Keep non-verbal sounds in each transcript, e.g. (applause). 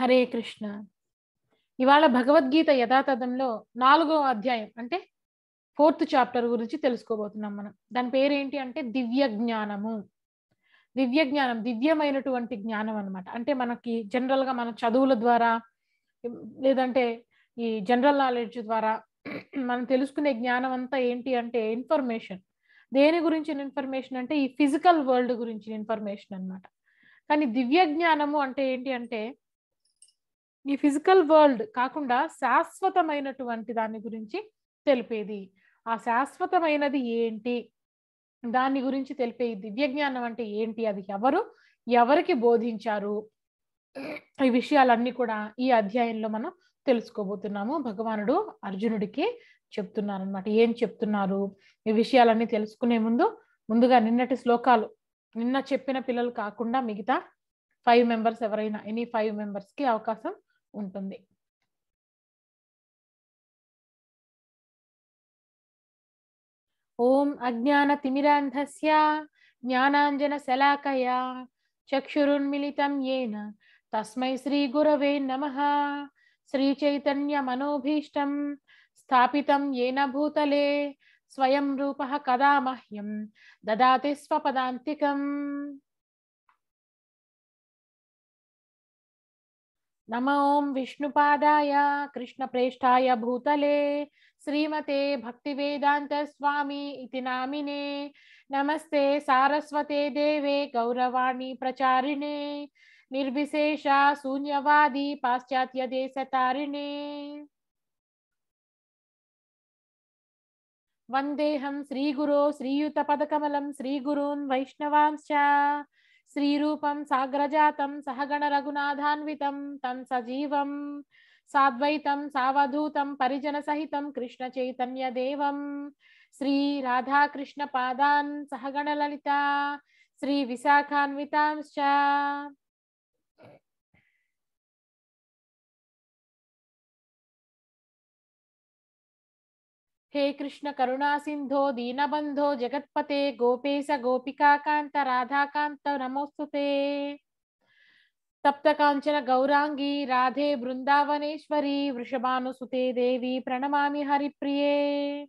హరే కృష్ణ ఇవాళ భగవద్గీత యథాతథంలో నాలుగో అధ్యాయం అంటే ఫోర్త్ చాప్టర్ గురించి తెలుసుకోబోతున్నాం మనం దాని పేరేంటి అంటే దివ్య జ్ఞానము దివ్య జ్ఞానం దివ్యమైనటువంటి జ్ఞానం అనమాట అంటే మనకి జనరల్గా మన చదువుల ద్వారా లేదంటే ఈ జనరల్ నాలెడ్జ్ ద్వారా మనం తెలుసుకునే జ్ఞానం అంతా ఏంటి అంటే ఇన్ఫర్మేషన్ దేని గురించిన ఇన్ఫర్మేషన్ అంటే ఈ ఫిజికల్ వరల్డ్ గురించిన ఇన్ఫర్మేషన్ అనమాట కానీ దివ్య జ్ఞానము అంటే ఏంటి అంటే ఈ ఫిజికల్ వరల్డ్ కాకుండా శాశ్వతమైనటువంటి దాని గురించి తెలిపేది ఆ శాశ్వతమైనది ఏంటి దాని గురించి తెలిపే దివ్య జ్ఞానం అంటే ఏంటి అది ఎవరు ఎవరికి బోధించారు ఈ విషయాలన్నీ కూడా ఈ అధ్యాయంలో మనం తెలుసుకోబోతున్నాము భగవానుడు అర్జునుడికి చెప్తున్నారు అనమాట ఏం చెప్తున్నారు ఈ విషయాలన్నీ తెలుసుకునే ముందు ముందుగా నిన్నటి శ్లోకాలు నిన్న చెప్పిన పిల్లలు కాకుండా మిగతా ఫైవ్ మెంబర్స్ ఎవరైనా ఎనీ ఫైవ్ మెంబర్స్కి అవకాశం ఉంటుంది ఓం అజ్ఞాన తిమిరాంధస్య జ్ఞానాంజన శలాకయ చక్షురున్మిళితం ఏన తస్మై శ్రీ గురవే నమ శ్రీ చైతన్య మనోభీష్టం స్థాపితం ఏన భూతలే స్వయం రూప కదా మహ్యం దదాతి స్వపదాంతికం नम ओं विष्णुपादाय कृष्णप्रेष्ठाय भूतले श्रीमते स्वामी इति नामिने नमस्ते सारस्वते देवे गौरवाणी प्रचारिणे निर्विशेषा शून्यवादी तारिणे वंदेहम श्रीगुरो पदकमलम श्रीगुरून् वैष्णवांश्च శ్రీరూపం సాగ్రజాతం సహగణ రఘునాథాన్వితం తం సజీవం సాద్వైతం సావధూతం పరిజన సహితం కృష్ణ చైతన్య దేవం శ్రీ రాధాకృష్ణ పాదాన్ సహగణ లలిత శ్రీ విశాఖాన్వితాంశ हे कृष्ण करुणा सिंधो दीनबंधो जगत्पते गोपेश गोपिका कांत राधा कांत नमोस्तुते तप्त कांचन गौरांगी राधे बृंदावनेश्वरी वृषभानुसुते देवी प्रणमा हरिप्रिये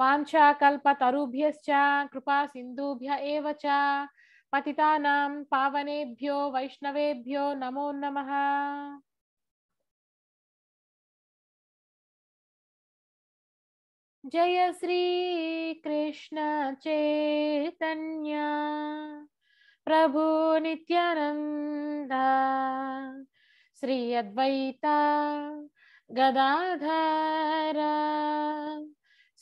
वाञ्छा कल्पतरुभ्य कृपा सिंधुभ्य एव च पतितानां पावनेभ्यो वैष्णवेभ्यो नमो नमः जय श्री कृष्ण चैतन्या प्रभु नित्यानन्द श्री अद्वैता गदाधर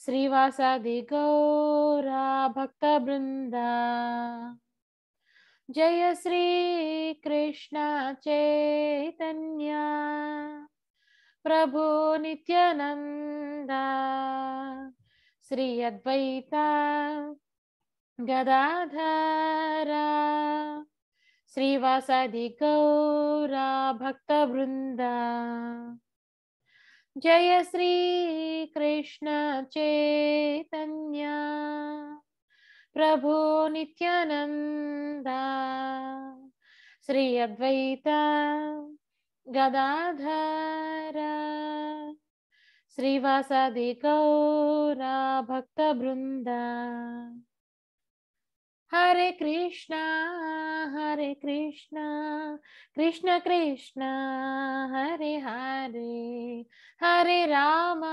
श्रीवासादि गौरा भक्तवृन्द जय श्री कृष्ण चैतन्या प्रभो नित्यनन्दा श्री अद्वैता गदाधारा श्रीवासादि गौरा भक्तवृन्दा जय श्री कृष्ण चैतन्या प्रभो नित्यानन्दा श्री अद्वैता गदाधर श्रीवासदि गौरा बृंद हरे कृष्ण हरे कृष्ण कृष्ण कृष्ण हरे हरे हरे राम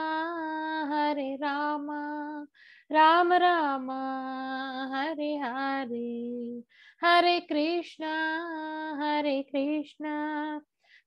हरे राम राम राम हरे हरे हरे कृष्ण हरे कृष्ण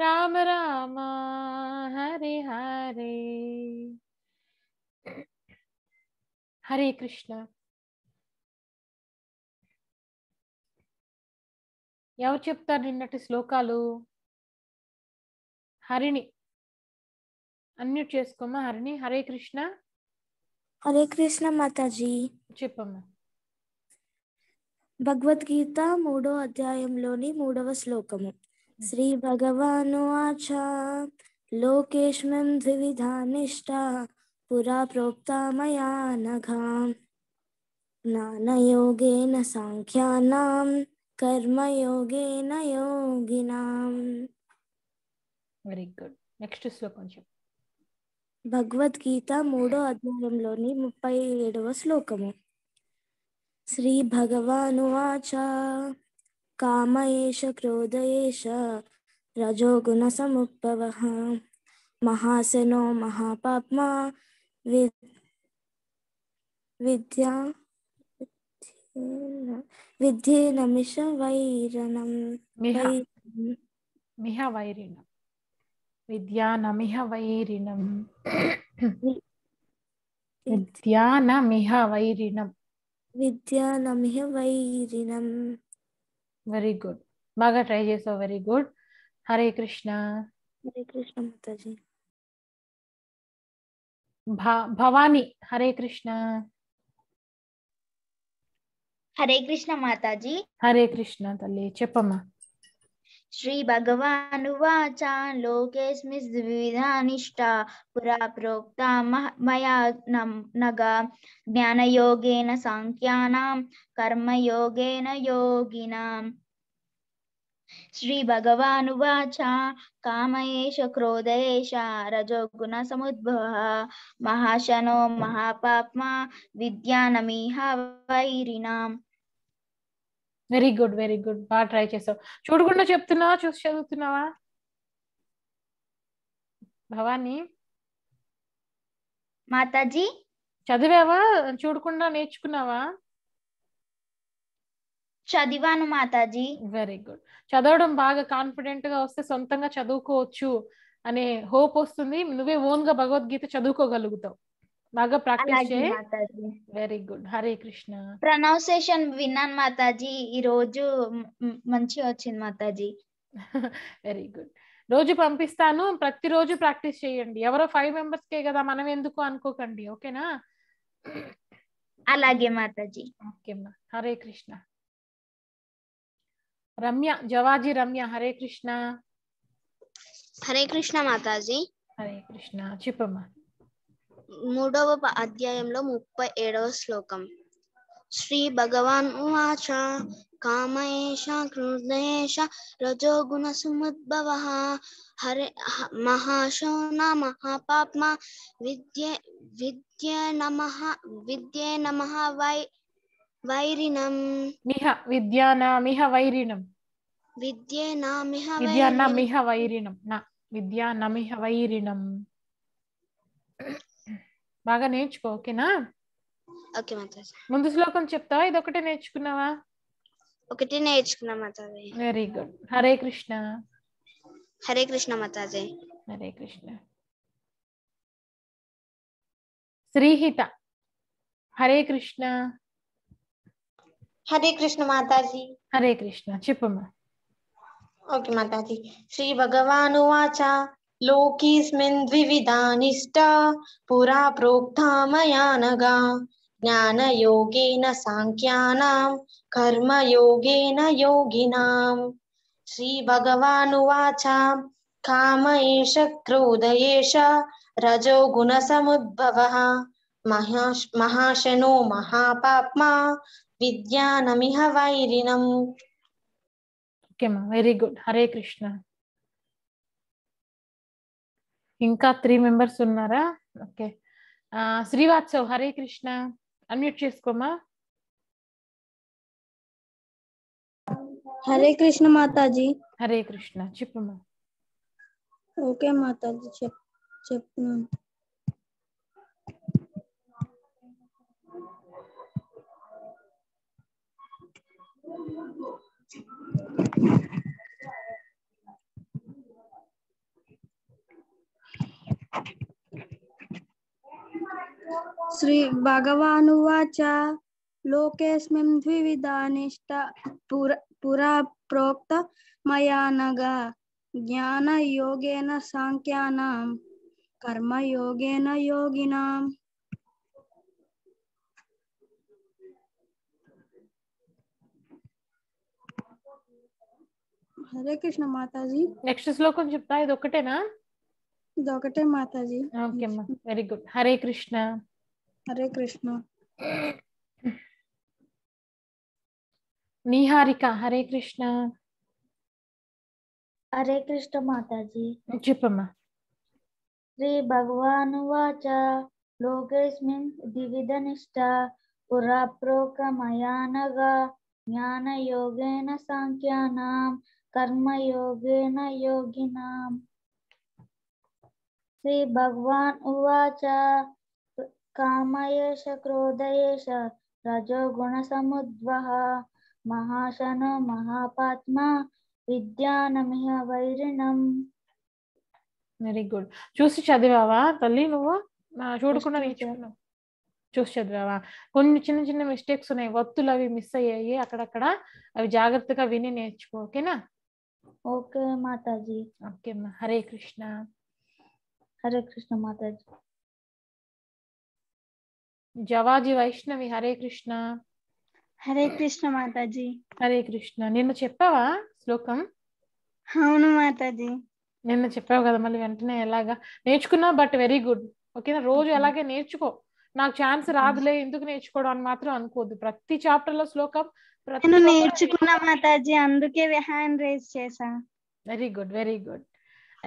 రామ రామ హరే హరే హరే కృష్ణ ఎవరు చెప్తారు నిన్నటి శ్లోకాలు హరిణి అన్మ్యూట్ చేసుకోమా హరిణి హరే కృష్ణ హరే కృష్ణ మాతాజీ చెప్పమ్మా భగవద్గీత మూడో అధ్యాయంలోని మూడవ శ్లోకము శ్రీ భగవాను ఆచ లోకేష్మం ద్విధానిష్ట పురా ప్రోక్తమయానఘాం జ్ఞానయోగేన సాంఖ్యానాం కర్మయోగేన యోగినాం వెరీ గుడ్ నెక్స్ట్ శ్లోకం భగవద్గీత మూడో అధ్యాయంలోని ముప్పై ఏడవ శ్లోకము శ్రీ భగవాను ఆచా कामयेश क्रोधयेश रजोगुणसमुद्भवः महासनो महापाप्मा विद् विद्या विद्येनमिष वैरणं मिह वैरिणं विद्यानमिह वैरिणम् వెరీ గుడ్ బాగా ట్రై చేసావు వెరీ గుడ్ హరే కృష్ణ హరే కృష్ణ మాతాజీ భవాని హరే కృష్ణ హరే కృష్ణ మాతాజీ హరే కృష్ణ తల్లి చెప్పమ్మా श्रीभगवानुवाच लोकेऽस्मिद्विविधा निष्ठा पुरा प्रोक्ता मया नग ज्ञान ज्ञानयोगेन साङ्ख्यानां कर्मयोगेन योगिनाम् श्रीभगवानुवाच काम एष क्रोध गुण रजोगुणसमुद्भवः महाशनो महापाप्मा विद्यानमिह वैरिणाम् వెరీ గుడ్ వెరీ గుడ్ బాగా ట్రై చేసావు చూడకుండా చెప్తున్నావా చూసి చదువుతున్నావా భవానీ మాతాజీ చదివావా చూడకుండా నేర్చుకున్నావా చదివాను మాతాజీ వెరీ గుడ్ చదవడం బాగా కాన్ఫిడెంట్ గా వస్తే సొంతంగా చదువుకోవచ్చు అనే హోప్ వస్తుంది నువ్వే ఓన్ గా భగవద్గీత చదువుకోగలుగుతావు బాగా practice very good Hare Krishna pronunciation విన్నాను మాతాజీ ఈ రోజు మంచి వచ్చింది మాతాజీ వెరీ (laughs) గుడ్ రోజు పంపిస్తాను ప్రతిరోజు ప్రాక్టీస్ చేయండి ఎవరో ఫైవ్ మెంబర్స్ కే కదా మనం ఎందుకు అనుకోకండి ఓకేనా అలాగే మాతాజీ ఓకే హరే కృష్ణ రమ్య జవాజీ రమ్య హరే కృష్ణ హరే కృష్ణ మాతాజీ హరే కృష్ణ చెప్పమ్మా మూడవ అధ్యాయంలో ముప్పై ఏడవ శ్లోకం శ్రీ భగవాన్ ఉవాచ కామేష కృదేశ రజోగుణ సుముద్భవ హరే మహాశో మహాపాప్మ విద్య విద్య నమ విద్య నమ వై వైరిణం మిహ విద్యానామిహ వైరిణం విద్యే నామిహ విద్యానామిహ వైరిణం నా నమిహ వైరిణం బాగా నేర్చుకో ఓకేనా ఓకే మాతాజీ ముందు శ్లోకం చెప్తావా ఇది ఒకటే నేర్చుకున్నావా ఒకటి నేర్చుకున్నా మాతాజీ వెరీ గుడ్ హరే కృష్ణ హరే కృష్ణ మాతాజీ హరే కృష్ణ శ్రీహిత హరే కృష్ణ హరే కృష్ణ మాతాజీ హరే కృష్ణ చెప్పమ్మా ఓకే మాతాజీ శ్రీ భగవాను వాచ लोकेऽस्मिन् द्विविधानिष्टा पुरा प्रोक्ता मया नगा ज्ञान ज्ञानयोगेन साङ्ख्यानां कर्मयोगेन श्री श्रीभगवानुवाच काम एष क्रोध एष रजो गुण महाश, महाशनो महापाप्मा विद्यानमिह वैरिणम् okay, very good Hare Krishna इनका थ्री मेंबर्स ఉన్నారు ओके श्रीवात्सव हरे कृष्णा अनम्यूट చేసుకోమ హరే కృష్ణ మాతాజీ హరే కృష్ణ చిప్మ ఓకే మాతాజీ చెప్తున్నా శ్రీ భగవానువాచ లోకేస్మిం ద్వివిధానిష్ట పుర పురా ప్రోక్త మయానగా యోగేన సాంఖ్యానాం కర్మయోగేన యోగినాం హరే కృష్ణ మాతాజీ నెక్స్ట్ శ్లోకం చెప్తా ఇది ఒకటేనా ఒకటే మాతాజీ ఓకే అమ్మా వెరీ గుడ్ హరే కృష్ణ హరే కృష్ణ నిహారిక హరే కృష్ణ హరే కృష్ణ మాతాజీ చెప్పమ్మా శ్రీ భగవాను వాచ లోకేస్మిన్ ద్విధ నిష్ట పురా ప్రోక మయానగా జ్ఞాన యోగేన సాంఖ్యానాం కర్మ యోగేన యోగినాం శ్రీ భగవాన్ ఉవాచ కామయేష క్రోధయేష రజో గుణ रजोगुणसमुद्भवः महाशनो మహాపాత్మ విద్యానమిహ వైరిణం వెరీ గుడ్ చూసి చదివావా తల్లి నువ్వు చూడకుండా నేర్చుకున్నావు చూసి చదివావా కొన్ని చిన్న చిన్న మిస్టేక్స్ ఉన్నాయి వత్తులు అవి మిస్ అయ్యాయి అక్కడక్కడ అవి జాగ్రత్తగా విని నేర్చుకో ఓకేనా ఓకే మాతాజీ ఓకే హరే కృష్ణ హరే కృష్ణ మాతాజీ జవాజీ వైష్ణవి హరే కృష్ణ హరే కృష్ణ మాతాజీ హరే కృష్ణ నిన్న చెప్పావా శ్లోకం అవును మాతాజీ నిన్న చెప్పావు కదా మళ్ళీ వెంటనే ఎలాగా నేర్చుకున్నా బట్ వెరీ గుడ్ ఓకేనా రోజు ఎలాగే నేర్చుకో నాకు ఛాన్స్ రాదులే ఎందుకు నేర్చుకోవడం అని మాత్రం అనుకోద్దు ప్రతి చాప్టర్ లో శ్లోకం ప్రతి నేర్చుకున్నా మాతాజీ అందుకే హ్యాండ్ రేజ్ చేసా very good very good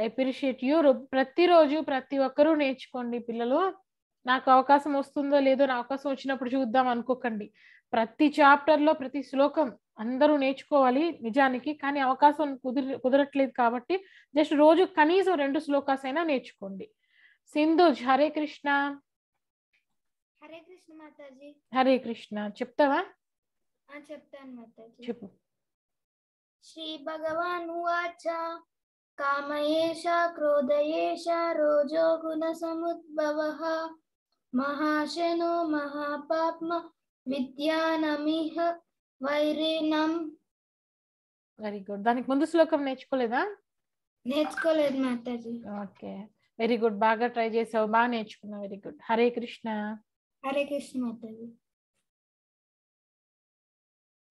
I appreciate you ప్రతిరోజు ప్రతి ఒక్కరూ నేర్చుకోండి పిల్లలు నాకు అవకాశం వస్తుందో లేదో నా అవకాశం వచ్చినప్పుడు చూద్దాం అనుకోకండి ప్రతి చాప్టర్లో ప్రతి శ్లోకం అందరూ నేర్చుకోవాలి నిజానికి కానీ అవకాశం కుదిరి కుదరట్లేదు కాబట్టి జస్ట్ రోజు కనీసం రెండు శ్లోకాస్ అయినా నేర్చుకోండి సింధు హరే కృష్ణ హరే కృష్ణ మాతాజీ హరే కృష్ణ చెప్తావా చెప్తాను మాతాజీ చెప్పు శ్రీ భగవాన్ కామయేష క్రోధయేష రోజో గుణ సముద్భవ మహాశనో మహాపాప్మ విద్యానమిహ వైరిణం వెరీ గుడ్ దానికి ముందు శ్లోకం నేర్చుకోలేదా నేర్చుకోలేదు మాతాజీ ఓకే వెరీ గుడ్ బాగా ట్రై చేసావు బాగా నేర్చుకున్నావు very good Hare Krishna Hare Krishna mataji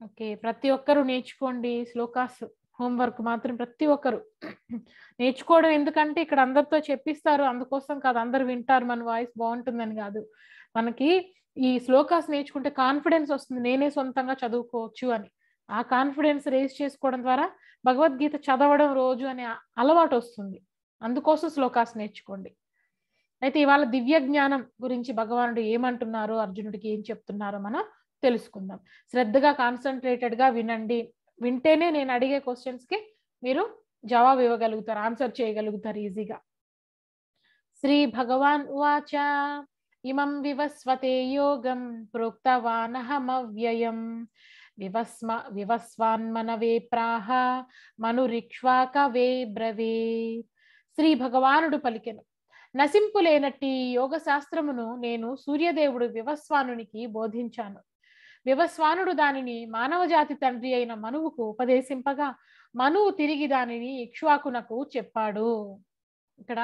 okay ప్రతి ఒక్కరూ నేర్చుకోండి శ్లోకాస్ హోంవర్క్ మాత్రం ప్రతి ఒక్కరు నేర్చుకోవడం ఎందుకంటే ఇక్కడ అందరితో చెప్పిస్తారు అందుకోసం కాదు అందరు వింటారు మన వాయిస్ బాగుంటుందని కాదు మనకి ఈ శ్లోకాస్ నేర్చుకుంటే కాన్ఫిడెన్స్ వస్తుంది నేనే సొంతంగా చదువుకోవచ్చు అని ఆ కాన్ఫిడెన్స్ రేస్ చేసుకోవడం ద్వారా భగవద్గీత చదవడం రోజు అనే అలవాటు వస్తుంది అందుకోసం శ్లోకాస్ నేర్చుకోండి అయితే ఇవాళ దివ్య జ్ఞానం గురించి భగవానుడు ఏమంటున్నారో అర్జునుడికి ఏం చెప్తున్నారో మనం తెలుసుకుందాం శ్రద్ధగా కాన్సన్ట్రేటెడ్గా వినండి వింటేనే నేను అడిగే క్వశ్చన్స్కి మీరు జవాబు ఇవ్వగలుగుతారు ఆన్సర్ చేయగలుగుతారు ఈజీగా శ్రీ భగవాన్ వాచ ఇమం వివస్వతే యోగం ప్రోక్తవానహమవ్యయం వివస్మ వివస్వాన్మనవే ప్రాహ మనురిక్ష్వాకవే బ్రవే శ్రీ భగవానుడు పలికెను నసింపులేనట్టి యోగ శాస్త్రమును నేను సూర్యదేవుడు వివస్వానునికి బోధించాను వివస్వానుడు దానిని మానవజాతి తండ్రి అయిన మనువుకు ఉపదేశింపగా మనువు తిరిగి దానిని ఇక్ష్వాకునకు చెప్పాడు ఇక్కడ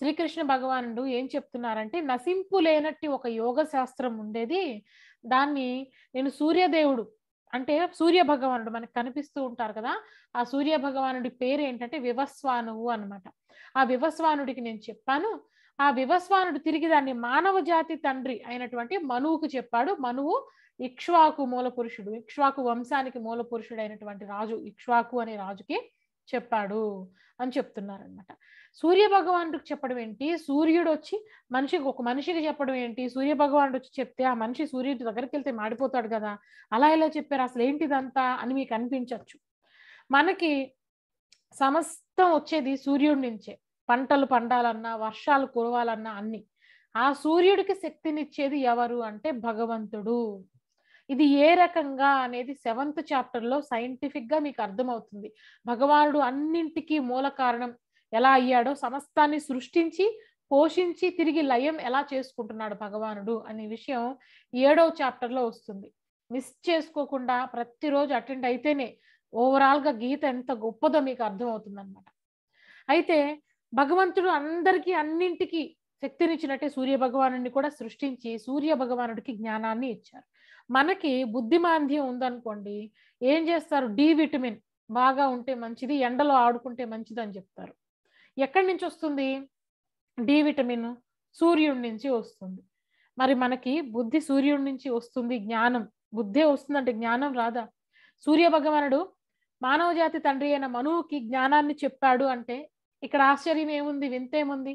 శ్రీకృష్ణ భగవానుడు ఏం చెప్తున్నారంటే నసింపు లేనట్టి ఒక యోగ శాస్త్రం ఉండేది దాన్ని నేను సూర్యదేవుడు అంటే సూర్య భగవానుడు మనకు కనిపిస్తూ ఉంటారు కదా ఆ సూర్య భగవానుడి పేరు ఏంటంటే వివస్వానువు అనమాట ఆ వివస్వానుడికి నేను చెప్పాను ఆ వివస్వానుడు తిరిగి దాన్ని మానవ జాతి తండ్రి అయినటువంటి మనువుకు చెప్పాడు మనువు ఇక్ష్వాకు మూల పురుషుడు ఇక్ష్వాకు వంశానికి మూల పురుషుడు అయినటువంటి రాజు ఇక్ష్వాకు అనే రాజుకి చెప్పాడు అని చెప్తున్నారనమాట సూర్య భగవానుడికి చెప్పడం ఏంటి సూర్యుడు వచ్చి మనిషికి ఒక మనిషికి చెప్పడం ఏంటి సూర్య భగవానుడు వచ్చి చెప్తే ఆ మనిషి సూర్యుడి దగ్గరికి వెళ్తే మాడిపోతాడు కదా అలా ఇలా చెప్పారు అసలు ఏంటిదంతా అని మీకు అనిపించవచ్చు మనకి సమస్తం వచ్చేది సూర్యుడి నుంచే పంటలు పండాలన్నా వర్షాలు కురవాలన్నా అన్ని ఆ సూర్యుడికి శక్తినిచ్చేది ఎవరు అంటే భగవంతుడు ఇది ఏ రకంగా అనేది సెవెంత్ చాప్టర్లో సైంటిఫిక్గా మీకు అర్థమవుతుంది భగవానుడు అన్నింటికీ మూల కారణం ఎలా అయ్యాడో సమస్తాన్ని సృష్టించి పోషించి తిరిగి లయం ఎలా చేసుకుంటున్నాడు భగవానుడు అనే విషయం ఏడవ చాప్టర్లో వస్తుంది మిస్ చేసుకోకుండా ప్రతిరోజు అటెండ్ అయితేనే ఓవరాల్గా గీత ఎంత గొప్పదో మీకు అర్థమవుతుందన్నమాట అయితే భగవంతుడు అందరికీ అన్నింటికి శక్తినిచ్చినట్టే సూర్య భగవాను కూడా సృష్టించి సూర్య భగవానుడికి జ్ఞానాన్ని ఇచ్చారు మనకి బుద్ధిమాంద్యం ఉందనుకోండి ఏం చేస్తారు డి విటమిన్ బాగా ఉంటే మంచిది ఎండలో ఆడుకుంటే మంచిది అని చెప్తారు ఎక్కడి నుంచి వస్తుంది డి విటమిన్ సూర్యుడి నుంచి వస్తుంది మరి మనకి బుద్ధి సూర్యుడి నుంచి వస్తుంది జ్ఞానం బుద్ధే వస్తుందంటే జ్ఞానం రాదా సూర్య భగవానుడు మానవ జాతి తండ్రి అయిన మనువుకి జ్ఞానాన్ని చెప్పాడు అంటే ఇక్కడ ఆశ్చర్యం ఏముంది వింతేముంది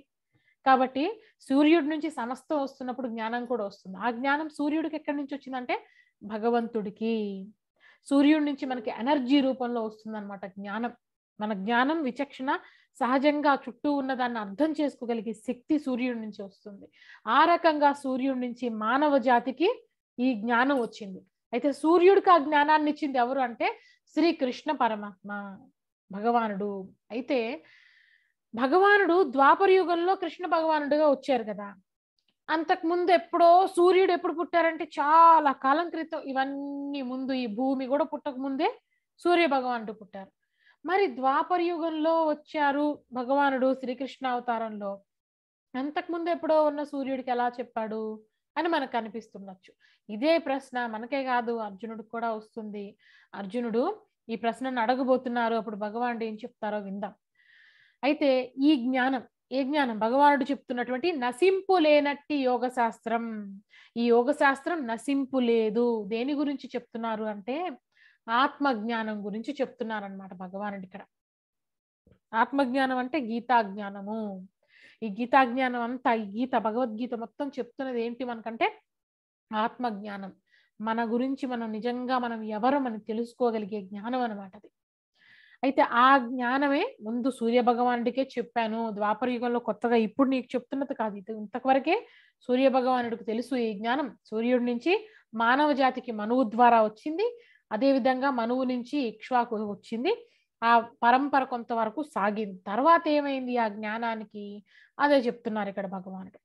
కాబట్టి సూర్యుడి నుంచి సమస్తం వస్తున్నప్పుడు జ్ఞానం కూడా వస్తుంది ఆ జ్ఞానం సూర్యుడికి ఎక్కడి నుంచి వచ్చిందంటే భగవంతుడికి సూర్యుడి నుంచి మనకి ఎనర్జీ రూపంలో వస్తుందన్నమాట జ్ఞానం మన జ్ఞానం విచక్షణ సహజంగా చుట్టూ ఉన్న దాన్ని అర్థం చేసుకోగలిగే శక్తి సూర్యుడి నుంచి వస్తుంది ఆ రకంగా సూర్యుడి నుంచి మానవ జాతికి ఈ జ్ఞానం వచ్చింది అయితే సూర్యుడికి ఆ జ్ఞానాన్ని ఇచ్చింది ఎవరు అంటే శ్రీకృష్ణ పరమాత్మ భగవానుడు అయితే భగవానుడు ద్వాపర యుగంలో కృష్ణ భగవానుడిగా వచ్చారు కదా అంతకు ముందు ఎప్పుడో సూర్యుడు ఎప్పుడు పుట్టారంటే చాలా కాలం క్రితం ఇవన్నీ ముందు ఈ భూమి కూడా పుట్టక ముందే సూర్య భగవానుడు పుట్టారు మరి ద్వాపర యుగంలో వచ్చారు భగవానుడు శ్రీకృష్ణ అవతారంలో అంతకు ముందు ఎప్పుడో ఉన్న సూర్యుడికి ఎలా చెప్పాడు అని మనకు అనిపిస్తున్నచ్చు ఇదే ప్రశ్న మనకే కాదు అర్జునుడికి కూడా వస్తుంది అర్జునుడు ఈ ప్రశ్నను అడగబోతున్నారు అప్పుడు భగవానుడు ఏం చెప్తారో విందాం అయితే ఈ జ్ఞానం ఏ జ్ఞానం భగవానుడు చెప్తున్నటువంటి నసింపు లేనట్టి యోగ శాస్త్రం ఈ యోగ శాస్త్రం నసింపు లేదు దేని గురించి చెప్తున్నారు అంటే ఆత్మజ్ఞానం గురించి చెప్తున్నారనమాట భగవానుడు ఇక్కడ ఆత్మజ్ఞానం అంటే గీతా జ్ఞానము ఈ గీతా జ్ఞానం అంతా ఈ గీత భగవద్గీత మొత్తం చెప్తున్నది ఏంటి మనకంటే ఆత్మజ్ఞానం మన గురించి మనం నిజంగా మనం ఎవరు మనం తెలుసుకోగలిగే జ్ఞానం అనమాట అది అయితే ఆ జ్ఞానమే ముందు సూర్య భగవానుడికే చెప్పాను ద్వాపర యుగంలో కొత్తగా ఇప్పుడు నీకు చెప్తున్నది కాదు ఇది ఇంతవరకే సూర్య భగవానుడికి తెలుసు ఈ జ్ఞానం సూర్యుడి నుంచి మానవ జాతికి మనువు ద్వారా వచ్చింది అదేవిధంగా మనువు నుంచి ఇక్ష్వాకు వచ్చింది ఆ పరంపర కొంతవరకు సాగింది తర్వాత ఏమైంది ఆ జ్ఞానానికి అదే చెప్తున్నారు ఇక్కడ భగవానుడు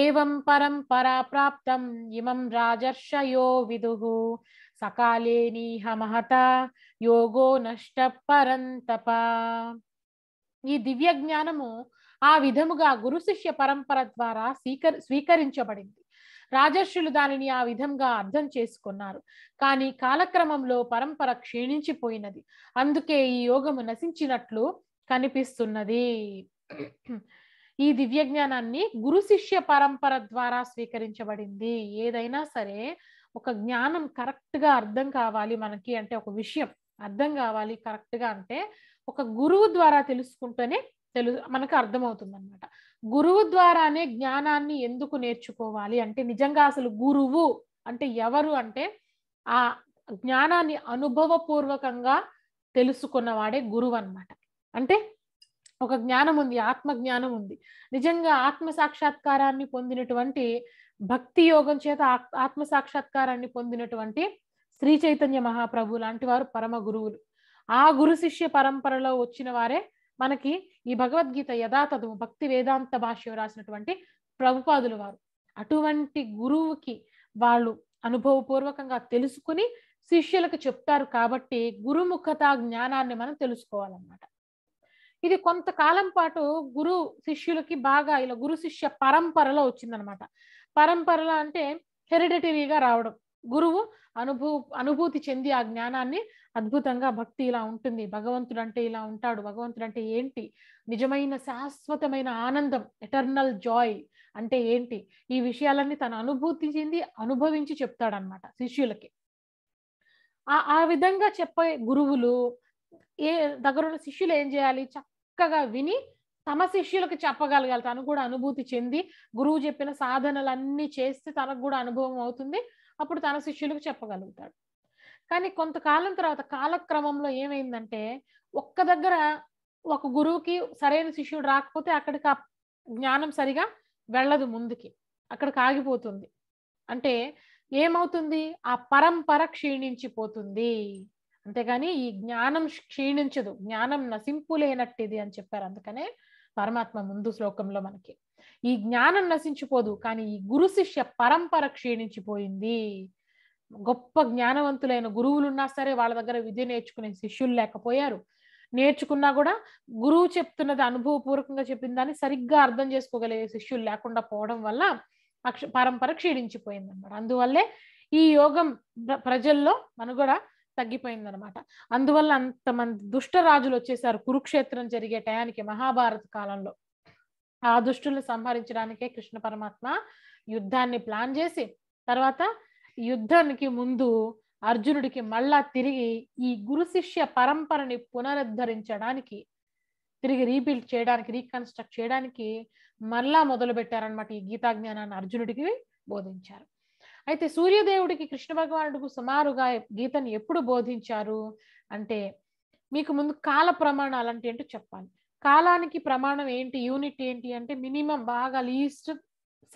ఏవం పరంపరా ప్రాప్తం ఇమం రాజర్షయో విదు సకాలే నీహ మహత యోగో నష్ట పరంతప ఈ దివ్య జ్ఞానము ఆ విధముగా గురు శిష్య పరంపర ద్వారా స్వీకరి స్వీకరించబడింది రాజర్షులు దానిని ఆ విధంగా అర్థం చేసుకున్నారు కానీ కాలక్రమంలో పరంపర క్షీణించిపోయినది అందుకే ఈ యోగము నశించినట్లు కనిపిస్తున్నది ఈ దివ్య జ్ఞానాన్ని గురు శిష్య పరంపర ద్వారా స్వీకరించబడింది ఏదైనా సరే ఒక జ్ఞానం కరెక్ట్గా అర్థం కావాలి మనకి అంటే ఒక విషయం అర్థం కావాలి కరెక్ట్గా అంటే ఒక గురువు ద్వారా తెలుసుకుంటేనే తెలు మనకు అర్థమవుతుంది అనమాట గురువు ద్వారానే జ్ఞానాన్ని ఎందుకు నేర్చుకోవాలి అంటే నిజంగా అసలు గురువు అంటే ఎవరు అంటే ఆ జ్ఞానాన్ని అనుభవపూర్వకంగా తెలుసుకున్నవాడే గురువు అనమాట అంటే ఒక జ్ఞానం ఉంది ఆత్మ జ్ఞానం ఉంది నిజంగా ఆత్మ సాక్షాత్కారాన్ని పొందినటువంటి భక్తి యోగం చేత ఆత్మ సాక్షాత్కారాన్ని పొందినటువంటి శ్రీ చైతన్య మహాప్రభు లాంటి వారు పరమ గురువులు ఆ గురు శిష్య పరంపరలో వచ్చిన వారే మనకి ఈ భగవద్గీత యథాతథము భక్తి వేదాంత భాష రాసినటువంటి ప్రభుపాదులు వారు అటువంటి గురువుకి వాళ్ళు అనుభవపూర్వకంగా తెలుసుకుని శిష్యులకు చెప్తారు కాబట్టి గురుముఖత జ్ఞానాన్ని మనం తెలుసుకోవాలన్నమాట ఇది కొంతకాలం పాటు గురు శిష్యులకి బాగా ఇలా గురు శిష్య పరంపరలో వచ్చిందనమాట పరంపరల అంటే హెరిడిటరీగా రావడం గురువు అనుభూ అనుభూతి చెంది ఆ జ్ఞానాన్ని అద్భుతంగా భక్తి ఇలా ఉంటుంది భగవంతుడు అంటే ఇలా ఉంటాడు భగవంతుడు అంటే ఏంటి నిజమైన శాశ్వతమైన ఆనందం ఎటర్నల్ జాయ్ అంటే ఏంటి ఈ విషయాలన్నీ తను అనుభూతి చెంది అనుభవించి చెప్తాడనమాట శిష్యులకి ఆ విధంగా చెప్పే గురువులు ఏ దగ్గరున్న శిష్యులు ఏం చేయాలి చక్కగా విని తమ శిష్యులకు చెప్పగలగాలి తను కూడా అనుభూతి చెంది గురువు చెప్పిన సాధనలన్నీ చేస్తే తనకు కూడా అనుభవం అవుతుంది అప్పుడు తన శిష్యులకు చెప్పగలుగుతాడు కానీ కొంతకాలం తర్వాత కాలక్రమంలో ఏమైందంటే ఒక్క దగ్గర ఒక గురువుకి సరైన శిష్యుడు రాకపోతే అక్కడికి ఆ జ్ఞానం సరిగా వెళ్ళదు ముందుకి అక్కడికి ఆగిపోతుంది అంటే ఏమవుతుంది ఆ పరంపర క్షీణించిపోతుంది అంతేగాని ఈ జ్ఞానం క్షీణించదు జ్ఞానం నశింపులేనట్టిది అని చెప్పారు అందుకనే పరమాత్మ ముందు శ్లోకంలో మనకి ఈ జ్ఞానం నశించిపోదు కానీ ఈ గురు శిష్య పరంపర క్షీణించిపోయింది గొప్ప జ్ఞానవంతులైన గురువులు ఉన్నా సరే వాళ్ళ దగ్గర విద్య నేర్చుకునే శిష్యులు లేకపోయారు నేర్చుకున్నా కూడా గురువు చెప్తున్నది అనుభవపూర్వకంగా చెప్పిన దాన్ని సరిగ్గా అర్థం చేసుకోగలిగే శిష్యులు లేకుండా పోవడం వల్ల పరంపర క్షీణించిపోయింది అన్నమాట అందువల్లే ఈ యోగం ప్రజల్లో మనం కూడా తగ్గిపోయింది అనమాట అందువల్ల అంతమంది దుష్ట రాజులు వచ్చేసారు కురుక్షేత్రం జరిగే టయానికి మహాభారత కాలంలో ఆ దుష్టుల్ని సంహరించడానికే కృష్ణ పరమాత్మ యుద్ధాన్ని ప్లాన్ చేసి తర్వాత యుద్ధానికి ముందు అర్జునుడికి మళ్ళా తిరిగి ఈ గురు శిష్య పరంపరని పునరుద్ధరించడానికి తిరిగి రీబిల్డ్ చేయడానికి రీకన్స్ట్రక్ట్ చేయడానికి మళ్ళా మొదలు పెట్టారనమాట ఈ గీతా జ్ఞానాన్ని అర్జునుడికి బోధించారు అయితే సూర్యదేవుడికి కృష్ణ భగవానుడికి సుమారుగా గీతను ఎప్పుడు బోధించారు అంటే మీకు ముందు కాల ప్రమాణాలు అంటే ఏంటో చెప్పాలి కాలానికి ప్రమాణం ఏంటి యూనిట్ ఏంటి అంటే మినిమం బాగా లీస్ట్